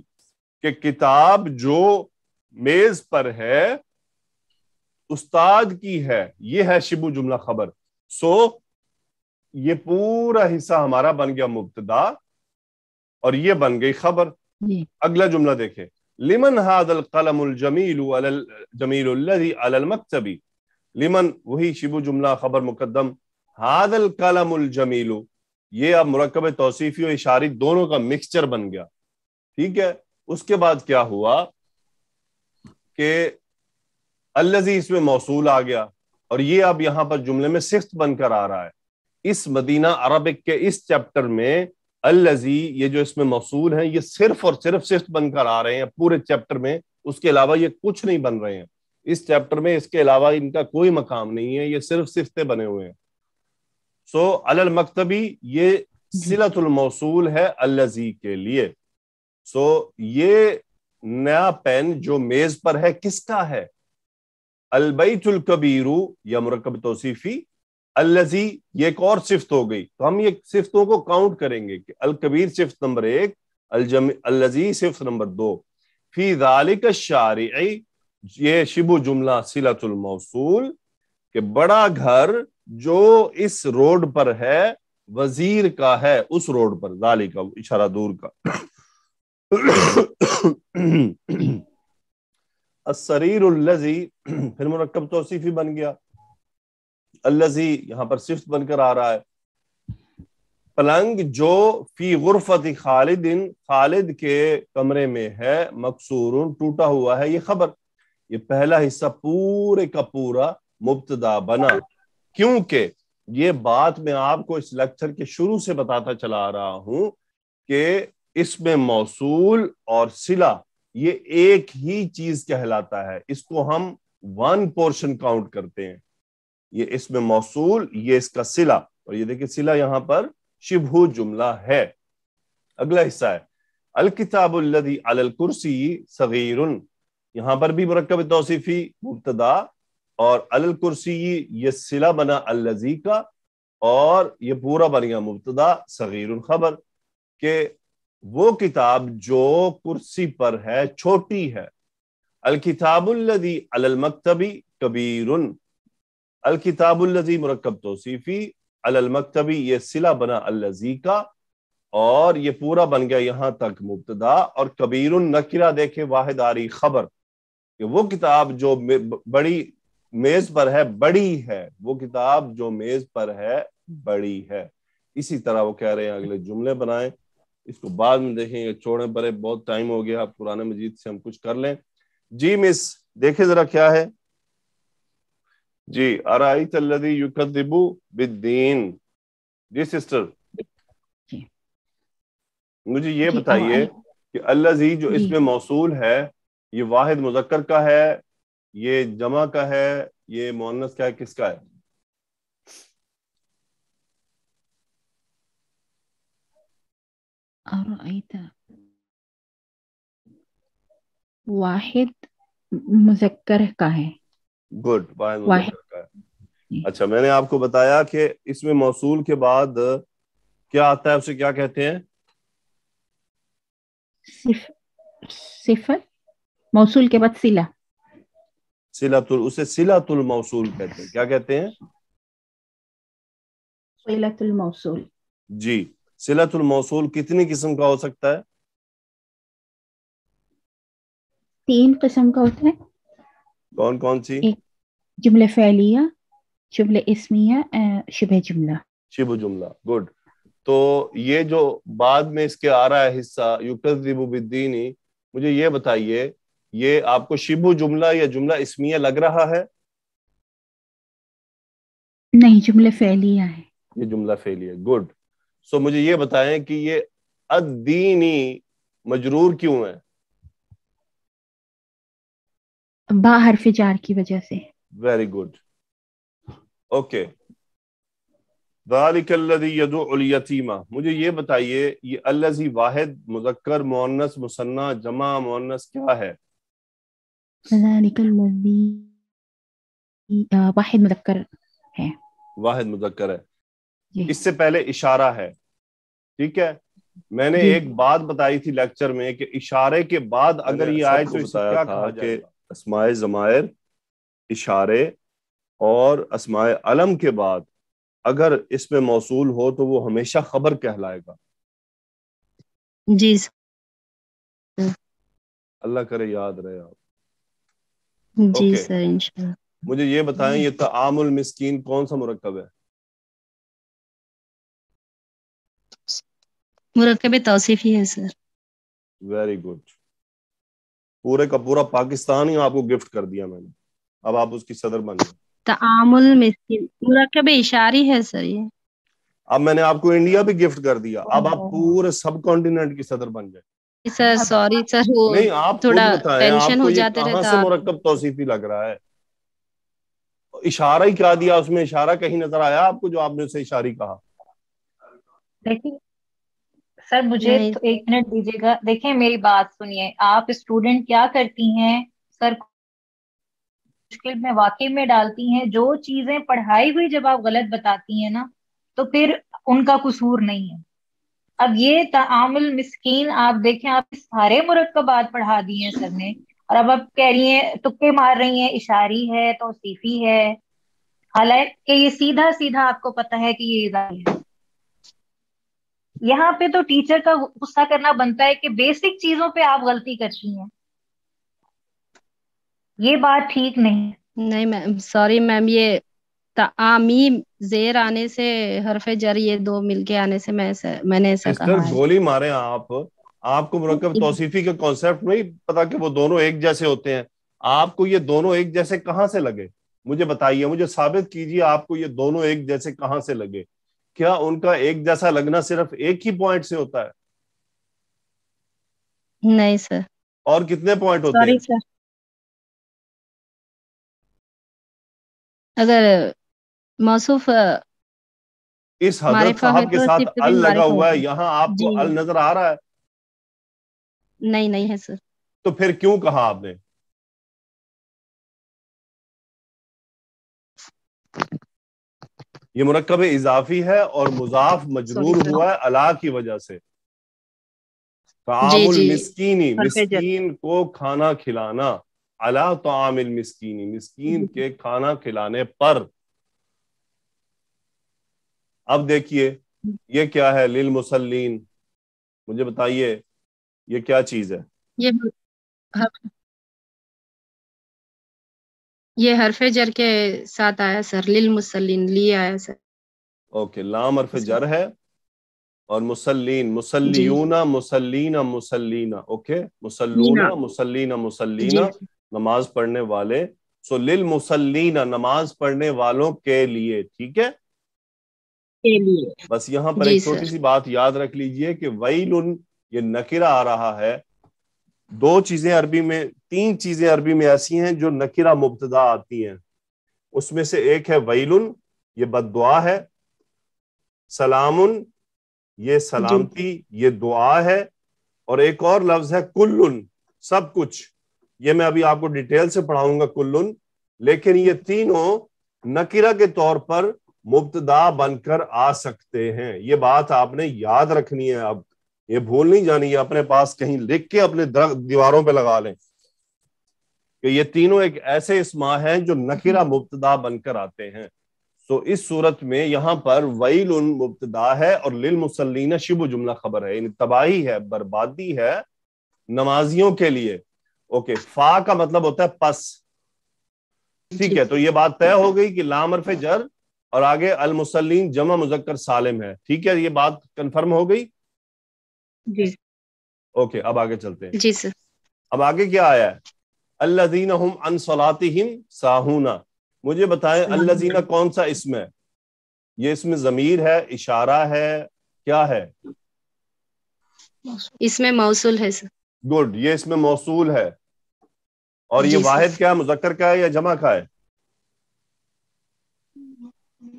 के किताब जो मेज पर है उस्ताद की है ये है शिबू जुमला खबर सो ये पूरा हिस्सा हमारा बन गया मुबतदा और ये बन गई खबर अगला जुमला देखे लिमन हादल कलम जमील जमील मकतबी लिमन वही शिबू जुमला खबर मुकदम हादल कलम जमीलू ये अब मरकब तोसीफी और इशारी दोनों का मिक्सचर बन गया ठीक है उसके बाद क्या हुआ कि अल्लजी इसमें मौसू आ गया और ये अब यहाँ पर जुमले में सिख्त बनकर आ रहा है इस मदीना अरबिक के इस चैप्टर में अल्लजी ये जो इसमें मौसू हैं ये सिर्फ और सिर्फ सिख्त बनकर आ रहे हैं पूरे चैप्टर में उसके अलावा ये कुछ नहीं बन रहे हैं इस चैप्टर में इसके अलावा इनका कोई मकाम नहीं है ये सिर्फ सिफ्ते बने हुए हैं सो अल मकतबी ये सिलतुल मौसूल है अलजी के लिए सो ये नया पेन जो मेज पर है किसका है अलबैतुल कबीरू या मरकब तोसीफी अलजी ये एक और सिफ्त हो गई तो हम ये सिफ्तों को काउंट करेंगे कि अल कबीर सिफ्त नंबर एक अलजम सिफ्त नंबर दो फी दालिक शारी ये शिबु जुमला सिलतुल मौसूल के बड़ा घर जो इस रोड पर है वजीर का है उस रोड पर जाली का इशारा दूर का असरीर उल्लजी फिर मुरक्कब तोसीफी बन गया अल्लजी यहां पर सिफ्त बनकर आ रहा है पलंग जो फी गुरफत खालिद इन खालिद के कमरे में है मकसूर टूटा हुआ है ये खबर ये पहला हिस्सा पूरे का पूरा मुबतदा बना क्योंकि ये बात मैं आपको इस लेक्चर के शुरू से बताता चला आ रहा हूं कि इसमें मौसूल और सिला ये एक ही चीज कहलाता है इसको हम वन पोर्शन काउंट करते हैं ये इसमें मौसूल ये इसका सिला और ये देखिए सिला यहां पर शिबहू जुमला है अगला हिस्सा है अल किताबुल्लदी अल कुर्सी सगीर यहां पर भी मरकब तोसीफी मुबतदा और अल कुर्सी ये सिला बना अल्लजी का और ये पूरा बन गया मुबतदा सगीर खबर के वो किताब जो कुर्सी पर है छोटी है अल किताबुल्लदी अल मकतबी कबीर अल किताबुल्लजी मरकब तोसीफी अल ये सिला बना अल्लजी का और ये पूरा बन गया यहाँ तक मुबतदा और कबीर नकिरा देखे वाहिदारी खबर वो किताब जो बड़ी मेज पर है बड़ी है वो किताब जो मेज पर है बड़ी है इसी तरह वो कह रहे हैं अगले जुमले बनाए इसको बाद में देखेंगे छोड़े परे बहुत टाइम हो गया पुराने मजीद से हम कुछ कर लें जी मिस देखे जरा क्या है जी अराई तल्लदी युकदिबू बिद्दीन जी सिस्टर मुझे ये बताइए कि अल्लाजी जो इसमें मौसू है ये वाहिद मुजक्कर का है ये जमा का है ये मोनस का है किसका है أرأيت मुजक्कर का है गुड वाहिद का है अच्छा मैंने आपको बताया कि इसमें मौसूल के बाद क्या आता है उसे क्या कहते हैं सिफ, सिफर मौसूल के बाद सिला सिलातुल उसे सिलातुल मौसूल कहते हैं क्या कहते हैं सिलातुल मौसूल जी सिलातुल मौसूल कितनी किस्म का हो सकता है तीन किस्म का होता है कौन कौन सी जुमले फैलिया शुभले इसमिया शुभ जुमला शुभ जुमला गुड तो ये जो बाद में इसके आ रहा है हिस्सा युकदीबुद्दीनी मुझे ये बताइए ये आपको शिबू जुमला या जुमला इसमिया लग रहा है नहीं जुमला फैलिया है ये जुमला फैलिया गुड सो so, मुझे ये बताएं कि ये अदीनी मजरूर क्यों है बाहर फिजार की वजह से वेरी गुड ओके यतीमा मुझे ये बताइए ये अल्लाजी वाहिद मुजक्कर मोनस मुसन्ना जमा मोनस क्या है ذلك الذي वाहिद मुजक्कर है वाहिद मुजक्कर है इससे पहले इशारा है ठीक है मैंने एक बात बताई थी लेक्चर में कि इशारे के बाद अगर ये आए तो क्या कहा कि असमाय जमायर इशारे और असमाय अलम के बाद अगर इसमें मौसूल हो तो वो हमेशा खबर कहलाएगा जी अल्लाह करे याद रहे आप जी okay. सर इंशाल्लाह मुझे ये बताएं ये हम्म। तामुल मिस्कीन कौन सा मुरकब है मुरकब तौसीफ है सर वेरी गुड पूरे का पूरा पाकिस्तान ही आपको गिफ्ट कर दिया मैंने अब आप उसकी सदर बन गए तामुल मिस्कीन मुरकब इशारी है सर ये अब मैंने आपको इंडिया भी गिफ्ट कर दिया अब आप पूरे सब कॉन्टिनेंट की सदर बन गए सर सॉरी सर वो नहीं आप थोड़ा टेंशन हो जाते रहता है मरकब तौसीफी लग रहा है इशारा ही करा दिया उसमें इशारा कहीं नजर आया आपको जो आपने उसे इशारी कहा देखिए सर मुझे तो एक मिनट दीजिएगा देखिए मेरी बात सुनिए आप स्टूडेंट क्या करती हैं सर मुश्किल में वाकई में डालती हैं जो चीजें पढ़ाई हुई जब आप गलत बताती हैं ना तो फिर उनका कसूर नहीं है अब ये तामिल मिसकीन आप देखें आप सारे मुरकबात पढ़ा दिए हैं सर ने और अब आप कह रही हैं तुक्के मार रही हैं इशारी है तोसीफी है हालांकि ये सीधा सीधा आपको पता है कि ये है यहाँ पे तो टीचर का गुस्सा करना बनता है कि बेसिक चीजों पे आप गलती करती हैं ये बात ठीक नहीं नहीं मैम सॉरी मैम ये आमीम जेर आने से हरफे जर ये दो मिलके आने से मैं ऐसा मैंने ऐसा कहा है गोली मारे आप आपको मरकब तौसीफी का कॉन्सेप्ट नहीं पता कि वो दोनों एक जैसे होते हैं आपको ये दोनों एक जैसे कहाँ से लगे मुझे बताइए मुझे साबित कीजिए आपको ये दोनों एक जैसे कहाँ से लगे क्या उनका एक जैसा लगना सिर्फ एक ही पॉइंट से होता है नहीं सर और कितने पॉइंट होते हैं अगर इस हजरत साहब के तो साथ अल लगा हुआ है यहाँ आपको अल नजर आ रहा है नहीं नहीं है सर तो फिर क्यों कहा आपने ये मुरकब इजाफी है और मुजाफ मजरूर हुआ है अला की वजह से तामुल मिस्कीनी मिस्कीन को खाना खिलाना अला तो आमिल मिस्कीनी मिस्कीन हम्म। के खाना खिलाने पर अब देखिए ये क्या है लिल मुसलिन मुझे बताइए ये क्या चीज है ये ये हरफ जर के साथ आया सर लिल मुसलिन ली आया सर ओके लाम हरफ जर है और मुसलिन मुसलियूना मुसलिना मुसलिना ओके मुसलूना मुसलिना मुसलिना नमाज पढ़ने वाले सो लिल मुसलिना नमाज पढ़ने वालों के लिए ठीक है के लिए बस यहाँ पर एक छोटी सी बात याद रख लीजिए कि वईल उन ये नकिरा आ रहा है दो चीजें अरबी में तीन चीजें अरबी में ऐसी हैं जो नकिरा मुबतदा आती हैं उसमें से एक है वैलुन ये बदुआ है सलामुन ये सलामती ये दुआ है और एक और लफ्ज है कुल्लुन सब कुछ ये मैं अभी आपको डिटेल से पढ़ाऊंगा कुल्लुन लेकिन ये तीनों नकिरा के तौर पर मुब्तदा बनकर आ सकते हैं ये बात आपने याद रखनी है अब ये भूल नहीं जानी है अपने पास कहीं लिख के अपने दीवारों पे लगा लें कि ये तीनों एक ऐसे इसमा हैं जो नकीरा मुफ्तदा बनकर आते हैं तो इस सूरत में यहां पर वईल उन मुब्तदा है और लिल मुसलिन शिब जुमला खबर है तबाही है बर्बादी है नमाजियों के लिए ओके फा का मतलब होता है पस ठीक है तो ये बात तय हो गई कि लामरफ जर और आगे अल मुसलिन जमा मुजक्कर सालिम है ठीक है ये बात कंफर्म हो गई जी ओके अब आगे चलते हैं जी सर अब आगे क्या आया है अल्लाजीन हम अनसलातिम साहूना मुझे बताएं हाँ। अल्लाजीना कौन सा इसम है ये इसमें जमीर है इशारा है क्या है इसमें मौसूल है सर गुड ये इसमें मौसूल है और ये वाहिद क्या है मुजक्कर का है या जमा का है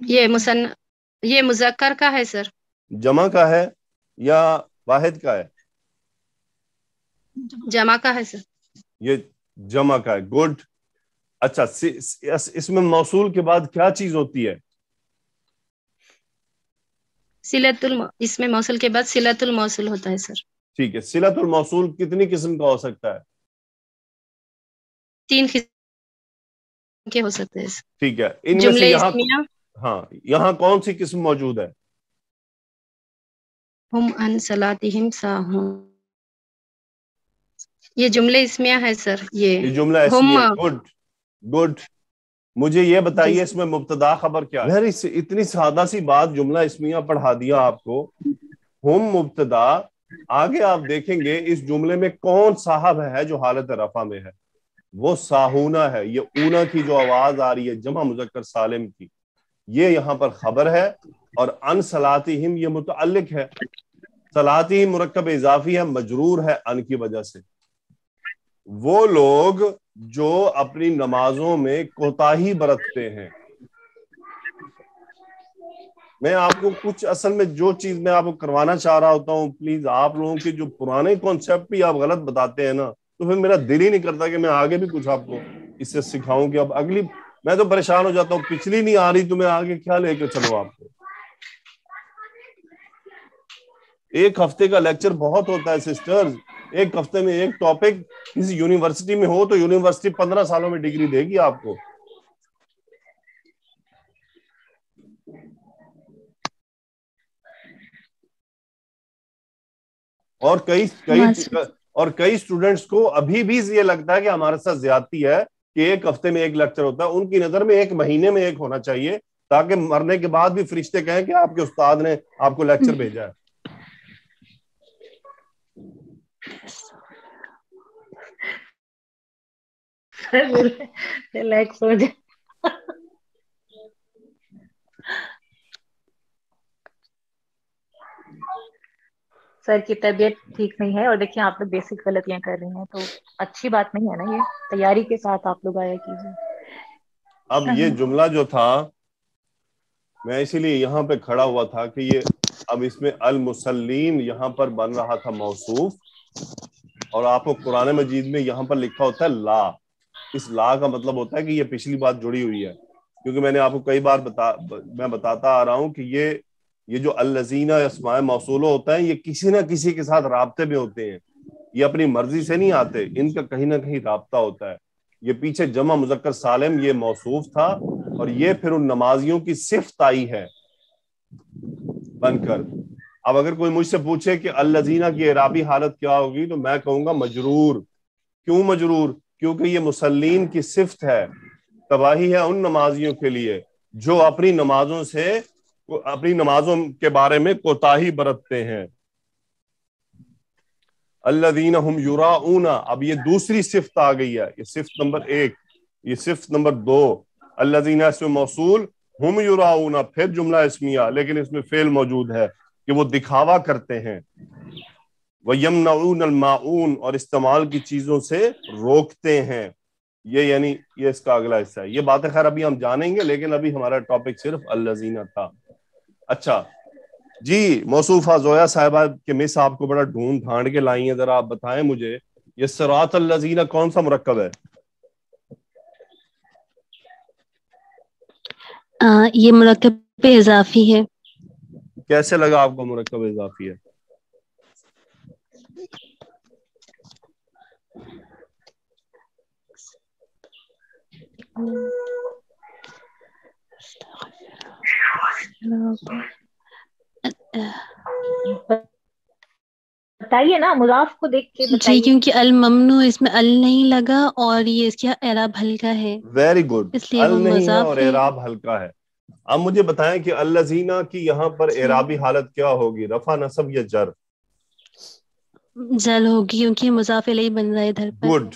ये मुसन ये मुजक्कर का है सर जमा का है या वाहिद का है जमा का है सर ये जमा का है गुड अच्छा इसमें मौसूल के बाद क्या चीज होती है सिलतुल इसमें मौसूल के बाद सिलतुल मौसूल होता है सर ठीक है सिलतुल मौसूल कितनी किस्म का हो सकता है तीन किस्म के हो सकते हैं ठीक है इनमें से यहाँ हाँ यहाँ कौन सी किस्म मौजूद है हम अन सलातिहिम ये जुमले इसमें है सर ये ये जुमला गुड गुड मुझे ये बताइए इसमें मुबतदा खबर क्या है इस, इतनी सादा सी बात जुमला इसमिया पढ़ा दिया आपको हम मुबतदा आगे आप देखेंगे इस जुमले में कौन साहब है जो हालत रफा में है वो साहूना है ये ऊना की जो आवाज आ रही है जमा मुजक्कर सालिम की ये यहाँ पर खबर है और अन सलातिम ये मुतल है सलाती मरकब इजाफी है मजरूर है अन की वजह से वो लोग जो अपनी नमाजों में कोताही बरतते हैं मैं आपको कुछ असल में जो चीज मैं आपको करवाना चाह रहा होता हूँ प्लीज आप लोगों के जो पुराने कॉन्सेप्ट भी आप गलत बताते हैं ना तो फिर मेरा दिल ही नहीं करता कि मैं आगे भी कुछ आपको इससे सिखाऊं कि अब अगली मैं तो परेशान हो जाता हूँ पिछली नहीं आ रही तो मैं आगे क्या लेके चलो आपको एक हफ्ते का लेक्चर बहुत होता है सिस्टर्स एक हफ्ते में एक टॉपिक किसी यूनिवर्सिटी में हो तो यूनिवर्सिटी पंद्रह सालों में डिग्री देगी आपको और कई कई और कई स्टूडेंट्स को अभी भी ये लगता है कि हमारे साथ ज्यादती है कि एक हफ्ते में एक लेक्चर होता है उनकी नजर में एक महीने में एक होना चाहिए ताकि मरने के बाद भी फरिश्ते कहें कि आपके उस्ताद ने आपको लेक्चर हम्म। भेजा है रिलैक्स हो जाए सर की तबीयत ठीक नहीं है और देखिए आप लोग बेसिक गलतियां कर रही हैं तो अच्छी बात नहीं है ना ये तैयारी के साथ आप लोग आया कीजिए अब ये जुमला जो था मैं इसीलिए यहाँ पे खड़ा हुआ था कि ये अब इसमें अल मुसलीम यहाँ पर बन रहा था मौसूफ और आपको कुरान मजीद में यहाँ पर लिखा होता है ला इस ला का मतलब होता है कि ये पिछली बात जुड़ी हुई है क्योंकि मैंने आपको कई बार बता मैं बताता आ रहा हूं कि ये ये जो अल्लजीना असमाय मौसूल होता है ये किसी ना किसी के साथ रबते में होते हैं ये अपनी मर्जी से नहीं आते इनका कहीं ना कहीं रबता होता है ये पीछे जमा मुजक्कर सालम ये मौसू था और ये फिर उन नमाजियों की सिफ्त आई है बनकर अब अगर कोई मुझसे पूछे कि अल्लाजीना की इराबी हालत क्या होगी तो मैं कहूंगा मजरूर क्यों मजरूर क्योंकि ये मुसलिन की सिफ्त है तबाही है उन नमाजियों के लिए जो अपनी नमाजों से अपनी नमाजों के बारे में कोताही बरतते हैं अल्लादीन हम यूराऊना अब ये दूसरी सिफ्त आ गई है ये सिफ्त नंबर एक ये सिफ्त नंबर दो अल्लादीना इसमें मौसूल हम ऊना फिर जुमला इसमिया लेकिन इसमें फेल मौजूद है कि वो दिखावा करते हैं वह यमनाऊन और इस्तेमाल की चीजों से रोकते हैं ये यानी ये इसका अगला हिस्सा है ये बातें खैर अभी हम जानेंगे लेकिन अभी हमारा टॉपिक सिर्फ अल्लाजीना था अच्छा जी मौसूफा जोया साहिबा के मिस आपको बड़ा ढूंढ ढांड के लाई है जरा आप बताएं मुझे ये सरात लजीना कौन सा मरकब है आ, ये मरकब इजाफी है कैसे लगा आपको मरकब इजाफी है बताइए ना मुराफ को देख के जी क्योंकि अल ममनू इसमें अल नहीं लगा और ये इसका एराब हल्का है वेरी गुड इसलिए अल नहीं है और एराब हल्का है अब मुझे बताएं कि अल्लाजीना की यहाँ पर एराबी हालत क्या होगी रफा नसब या जर जल होगी क्योंकि मुजाफे अली बन रहा है इधर पर गुड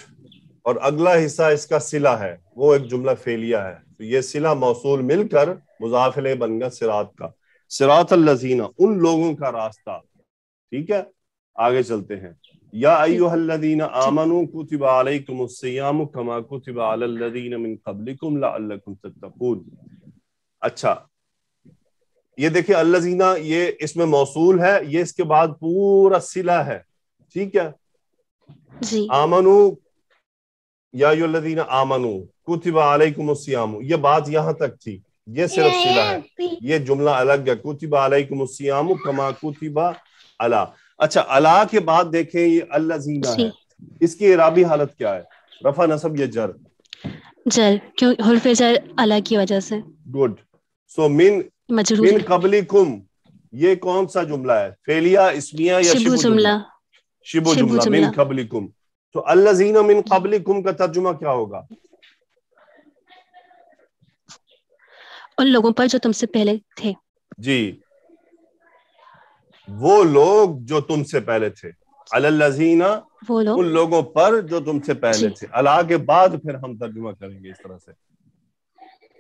और अगला हिस्सा इसका सिला है वो एक जुमला फेलिया है तो ये सिला मौसूल मिलकर मुजाफिले बन गया सिरात का सिरात लजीना उन लोगों का रास्ता ठीक है आगे चलते हैं या अयोहदीन कमा मिन लअल्लकुम तत्तकून अच्छा ये देखिए अल्लाजीना ये इसमें मौसूल है ये इसके बाद पूरा सिला है ठीक है जी आमनु या आमनु कुतिबा अलैकुम ये बात यहां तक थी ये सिर्फ सिला है ये जुमला अलग है कुतिबा अलैकुमुसियाम कमा कुतिबा अला अच्छा अला के बाद देखें ये अल्लाजीना है इसकी इराबी हालत क्या है रफा नसब ये जर जर क्यों हुल्फ जर अला की वजह से गुड सो मिन मिन कबलिकुम ये कौन सा जुमला है फेलिया इस्मिया या शिबु जुमला शिबु जुमला मिन कबलिकुम तो अल्लाजीना मिन कबलिकुम का तर्जुमा क्या होगा उन लोगों पर जो तुमसे पहले थे जी वो लोग जो तुमसे पहले थे अल्लाजीना वो लोग उन लोगों पर जो तुमसे पहले थे अला के बाद फिर हम तर्जुमा करेंगे इस तरह से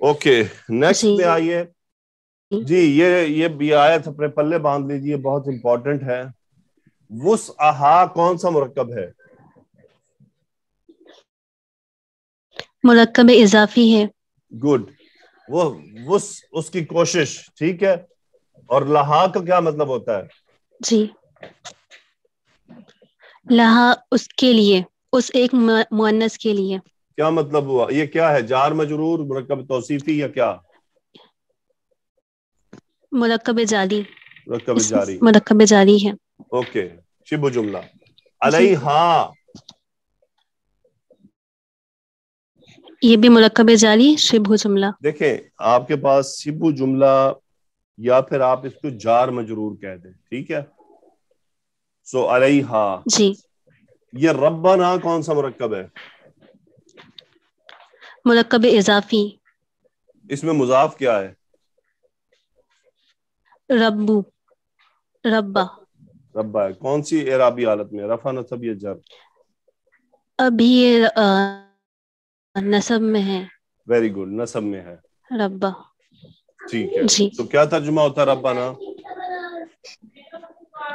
ओके नेक्स्ट पे आइए जी ये ये भी आयत अपने पल्ले बांध लीजिए बहुत इंपॉर्टेंट है वुस आहा कौन सा मुरकब है मुरकब इजाफी है गुड वो उस उसकी कोशिश ठीक है और लहा का क्या मतलब होता है जी लहा उसके लिए उस एक मुअन्नस के लिए क्या मतलब हुआ ये क्या है जार मजरूर मरकब तौसीफी या क्या मरकब जारी मरकब जारी जारी है ओके शिबु जुमला अलैहा ये भी मुरकब जारी शिबू जुमला देखें आपके पास शिबू जुमला या फिर आप इसको जार मजरूर कह दें ठीक है सो so, हा जी ये रब्बा ना कौन सा मरकब है मरकब इजाफी इसमें मुजाफ क्या है रब्बू रब्बा रब्बा है कौन सी एराबी हालत में रफा नसब या जर अभी ये आ... नसब में है वेरी गुड नसब में है रब्बा ठीक है जी तो क्या तर्जुमा होता रब्बा ना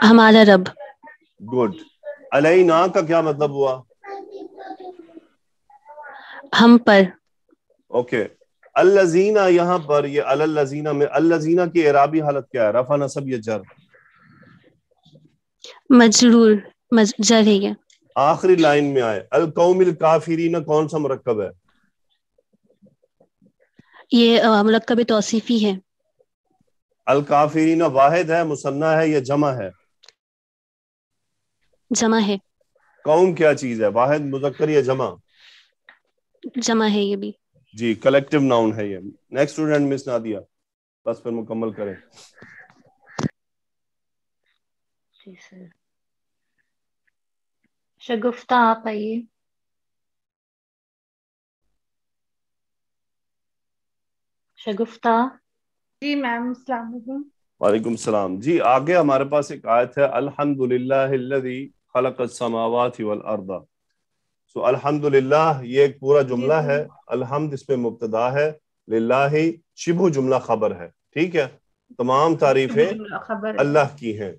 हमारा रब गुड अलैना का क्या मतलब हुआ हम पर ओके okay. अल्लजीना यहाँ पर ये अल्लजीना में अल्लजीना की इराबी हालत क्या है रफा नसब ये जर मजरूर मज, जर है आखिरी लाइन में आए अल कौमिल काफिरी ना कौन सा मरकब है ये मरकब तो है अल काफिरी ना वाहिद है मुसन्ना है या जमा है जमा है कौम क्या चीज है वाहिद मुजक्कर या जमा जमा है ये भी जी कलेक्टिव नाउन है ये नेक्स्ट स्टूडेंट मिस ना दिया बस फिर मुकम्मल करें जी सर शगुफ्ता अच्छा, आप आइए शगुफ्ता अच्छा, जी मैम सलाम वालेकुम सलाम जी आगे हमारे पास एक आयत है अल्हम्दुलिल्लाहिल्लज़ी सो अल्हम्दुलिल्लाह ये एक पूरा जुमला है अल्हम्द इसमें मुब्तदा है शिबु जुमला खबर है ठीक है तमाम तारीफें अल्लाह की हैं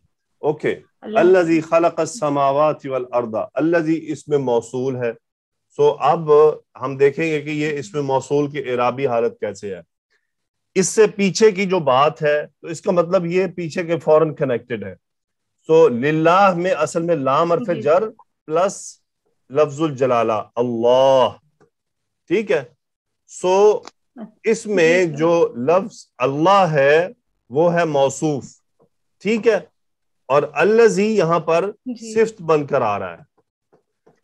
ओके अल्लाजी खलक समावत अर्दा अल्लाजी इसमें मौसूल है सो अब हम देखेंगे कि ये इसमें मौसूल की इराबी हालत कैसे है इससे पीछे की जो बात है तो इसका मतलब ये पीछे के फॉरन कनेक्टेड है सो लिल्लाह में असल में लाम अर्फ जर प्लस लफ्जुल जलाला अल्लाह ठीक है सो इसमें जो लफ्ज अल्लाह है वो है मौसूफ ठीक है और अल्लाजी यहाँ पर सिफ्त बनकर आ रहा है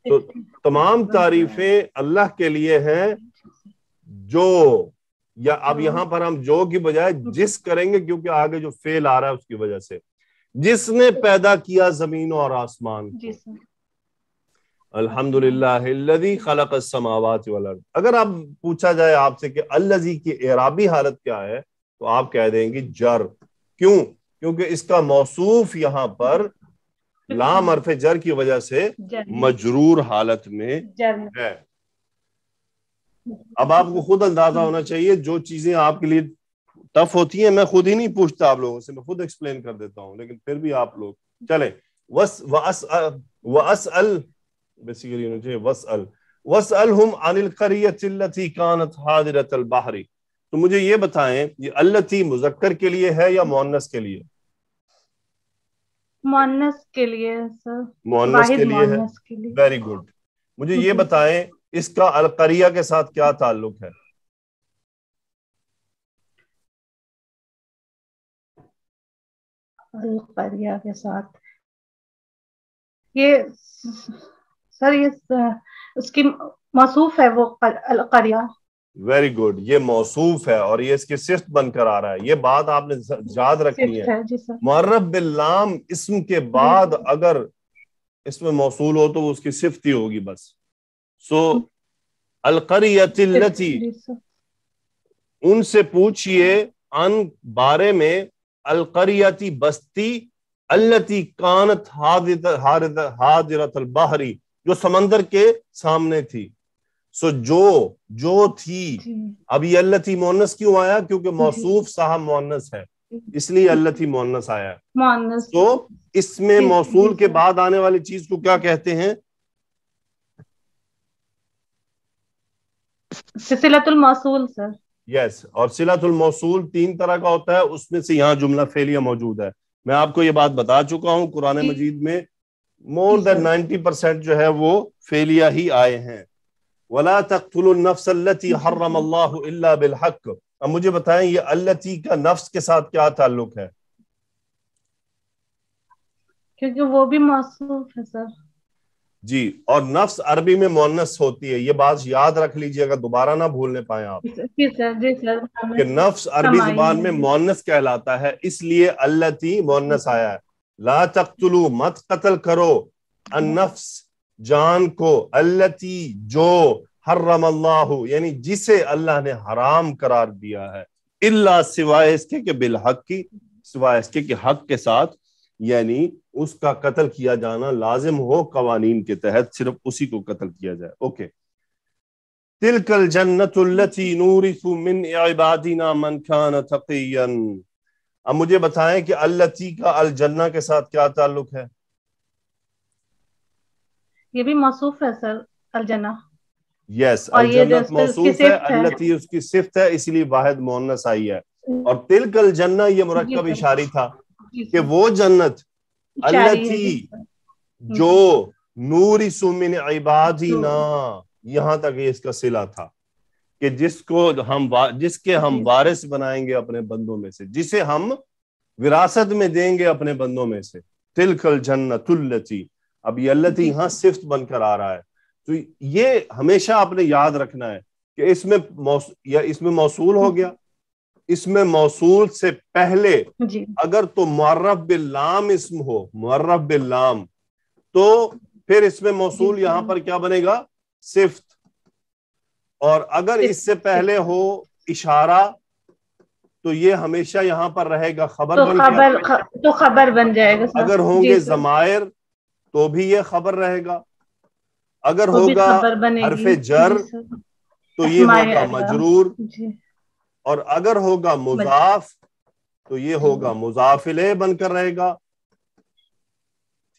तो तमाम तारीफें अल्लाह के लिए हैं जो या अब हाँ। यहां पर हम जो की बजाय जिस करेंगे क्योंकि आगे जो फेल आ रहा है उसकी वजह से जिसने पैदा किया जमीन और आसमान अल्हम्दुलिल्लाह खलक समावात अगर आप पूछा जाए आपसे कि अल्लाजी की एराबी हालत क्या है तो आप कह देंगे जर क्यों क्योंकि इसका मौसूफ यहाँ पर लाम अर्फ जर की वजह से मजरूर हालत में है अब आपको खुद अंदाजा होना चाहिए जो चीजें आपके लिए टफ होती हैं मैं खुद ही नहीं पूछता आप लोगों से मैं खुद एक्सप्लेन कर देता हूँ लेकिन फिर भी आप लोग चले वस वस अल बेसिकली मुझे वस अल वस अल हम अनिल करियती कानत अल बाहरी तो मुझे ये बताएं ये अल्लती मुजक्कर के लिए है या मोनस के लिए मोहनस के लिए सर मोहनस के लिए है वेरी गुड मुझे ये बताएं इसका अलकरिया के साथ क्या ताल्लुक है अलकरिया के साथ ये सर ये उसकी मसूफ है वो अलकरिया वेरी गुड ये मौसूफ है और ये इसकी सिफ्त बनकर आ रहा है ये बात आपने याद रखनी है, है बिल्लाम इसम के बाद हम्म। अगर इसमें मौसूल हो तो वो उसकी सिफ्त ही होगी बस सो हम्म। अलकरी उनसे पूछिए अन बारे में अलकरियती बस्ती अल्लती कानत हादिरत हादिरत बाहरी जो समंदर के सामने थी सो जो जो थी अभी अल्लथी मोनस क्यों आया क्योंकि मौसूफ साहब मोनस है इसलिए अल्लथी मोनस आया मोनस तो इसमें मौसूल के बाद आने वाली चीज को क्या कहते हैं सिलातुल मौसूल सर यस और सिलतुल मौसूल तीन तरह का होता है उसमें से यहाँ जुमला फेलिया मौजूद है मैं आपको ये बात बता चुका हूँ कुरान मजीद में मोर देन नाइन्टी परसेंट जो है वो फेलिया ही आए हैं वला तख्तुलनफसलती हर्रम अल्लाह बिलहक अब मुझे बताएं ये अल्लती का नफ्स के साथ क्या ताल्लुक है क्योंकि वो भी मासूफ है सर जी और नफ्स अरबी में मोनस होती है ये बात याद रख लीजिएगा दोबारा ना भूलने पाए आप कि नफ्स अरबी जुबान में मोनस कहलाता है इसलिए अल्लती मोनस आया है ला तख्तुलू मत कतल करो अन नफ्स जान को अल्लती जो हर्रम अल्लाह यानी जिसे अल्लाह ने हराम करार दिया है इल्ला सिवाय इसके के बिलहक की सिवाय इसके के हक के साथ यानी उसका कत्ल किया जाना लाजिम हो कवानीन के तहत सिर्फ उसी को कत्ल किया जाए ओके तिलकल जन्नत नूरिसु मिन इबादिना मन खान अब मुझे बताएं कि अल्लती का अल जन्ना के साथ क्या ताल्लुक है ये भी मौसूफ है सर अलजना यस अलजन्नत मौसूफ है अल्लती उसकी सिफत है इसलिए वाहिद मोनस आई है और तिलक जन्ना ये मुरक्कब इशारी था कि वो जन्नत अल्लती जो नूरी सुमिन इबादी ना यहाँ तक ये इसका सिला था कि जिसको हम जिसके हम वारिस बनाएंगे अपने बंदों में से जिसे हम विरासत में देंगे अपने बंदों में से तिलकल जन्नतुल्लती अब ये अल्लत यहाँ सिफ्त बनकर आ रहा है तो ये हमेशा आपने याद रखना है कि इसमें या इसमें मौसूल हो हम्म। गया इसमें मौसूल से पहले अगर तो मर्रफ बिल्लाम इसम हो मर्रफ बिल्लाम तो फिर इसमें मौसूल यहां पर क्या बनेगा सिफ्त और अगर इससे पहले हो इशारा तो ये हमेशा यहां पर रहेगा खबर तो बन खबर तो खबर बन जाएगा अगर होंगे जमायर तो भी ये खबर रहेगा अगर तो होगा हरफे जर तो, तो ये होगा मजरूर हम्म। और अगर होगा मुजाफ तो ये होगा मुजाफिले बनकर रहेगा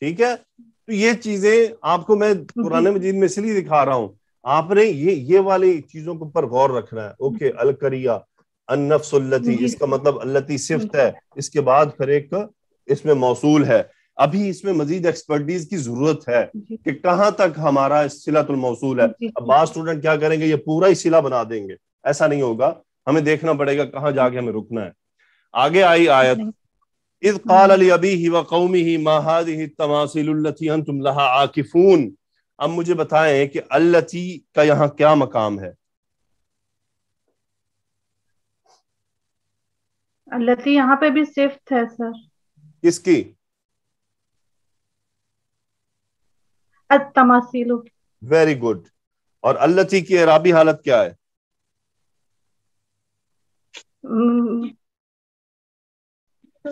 ठीक है तो ये चीजें आपको मैं पुराने मजीद में इसलिए दिखा रहा हूं आपने ये ये वाली चीजों के ऊपर गौर रखना है ओके अलकरिया अनफसुल्लती इसका मतलब अल्लती सिफ्त है इसके बाद फिर एक इसमें मौसूल है अभी इसमें मजीद एक्सपर्टीज की जरूरत है कि कहाँ तक हमारा सिलातुल मौसूल है अब बाद स्टूडेंट क्या करेंगे ये पूरा ही सिला बना देंगे ऐसा नहीं होगा हमें देखना पड़ेगा कहाँ जाके हमें रुकना है आगे आई आयत इस काल अली अभी ही व कौमी ही माहाद ही तमासिलती तुम लहा आकिफून अब मुझे बताएं कि अल्लती का यहाँ क्या मकाम है अल्लती यहाँ पे भी सिफ्त है सर किसकी वेरी गुड और अल्लती की अराबी हालत क्या है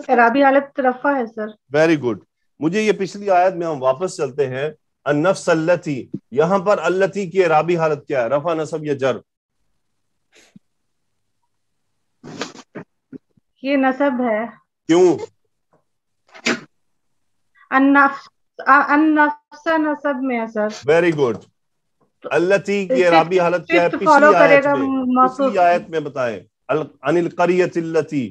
अराबी हम्म, हालत रफा है सर वेरी गुड मुझे ये पिछली आयत में हम वापस चलते हैं अन्नफ्स अल्लती यहाँ पर अल्लती की अराबी हालत क्या है रफा नसब या जर ये नसब है क्यों अन्नफ्स नसब में है सर वेरी गुड अल्लती की अराबी हालत क्या है पिछली आयत में पिछली आयत में बताएं अनिल करियत अल्लती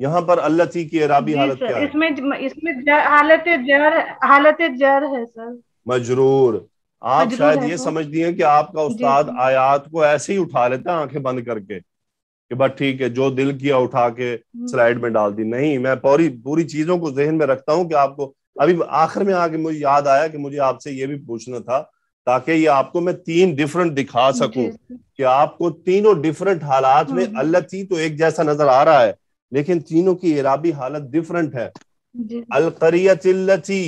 यहाँ पर अल्लती की अराबी हालत क्या है इसमें इसमें हालत जर हालत जर है सर मजरूर आप शायद ये तो। समझ दिए कि आपका उस्ताद आयत को ऐसे ही उठा लेता है आंखें बंद करके कि बस ठीक है जो दिल किया उठा के हम्म। स्लाइड में डाल दी नहीं मैं पूरी पूरी चीजों को जहन में रखता हूँ कि आपको अभी आखिर में आके मुझे याद आया कि मुझे आपसे ये भी पूछना था ताकि ये आपको मैं तीन डिफरेंट दिखा सकूं कि आपको तीनों डिफरेंट हालात में हम्म। अल्लाह थी तो एक जैसा नजर आ रहा है लेकिन तीनों की इराबी हालत डिफरेंट है अलकरियतिल्लती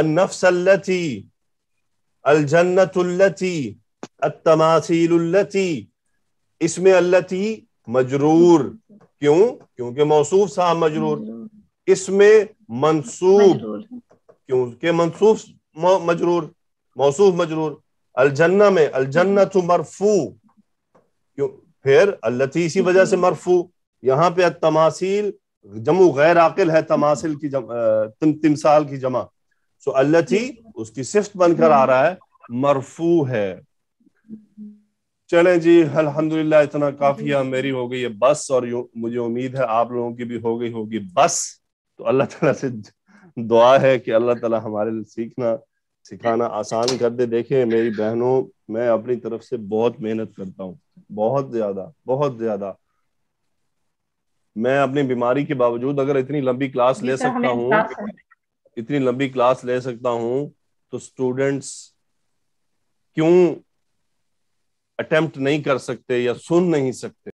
अनफसल्लती अलजन्नतुल्लती अतमासीलुल्लती इसमें अल्लती मजरूर क्यों क्योंकि मौसू साहब मजरूर इसमें मंसूब क्योंकि मंसूफ मजरूर मौसूफ मजरूर अलजन्ना में अलजन्ना तो मरफू क्यों फिर अल्लती इसी हम्म। वजह से मरफू यहाँ पे तमासिल जमू गैर आकिल है तमासिल की जम, तिम, तिमसाल की जमा सो अल्लती उसकी सिफ्त बनकर आ रहा है मरफू है चले जी अल्हम्दुलिल्लाह इतना काफी मेरी हो गई है बस और मुझे उम्मीद है आप लोगों की भी हो गई होगी बस तो अल्लाह ताला से दुआ है कि अल्लाह ताला हमारे लिए सीखना सिखाना आसान कर दे देखें मेरी बहनों मैं अपनी तरफ से बहुत मेहनत करता हूँ बहुत ज्यादा बहुत ज्यादा मैं अपनी बीमारी के बावजूद अगर इतनी लंबी क्लास ले सकता हूँ इतनी लंबी क्लास ले सकता हूँ तो स्टूडेंट्स क्यों अटेम्प्ट नहीं कर सकते या सुन नहीं सकते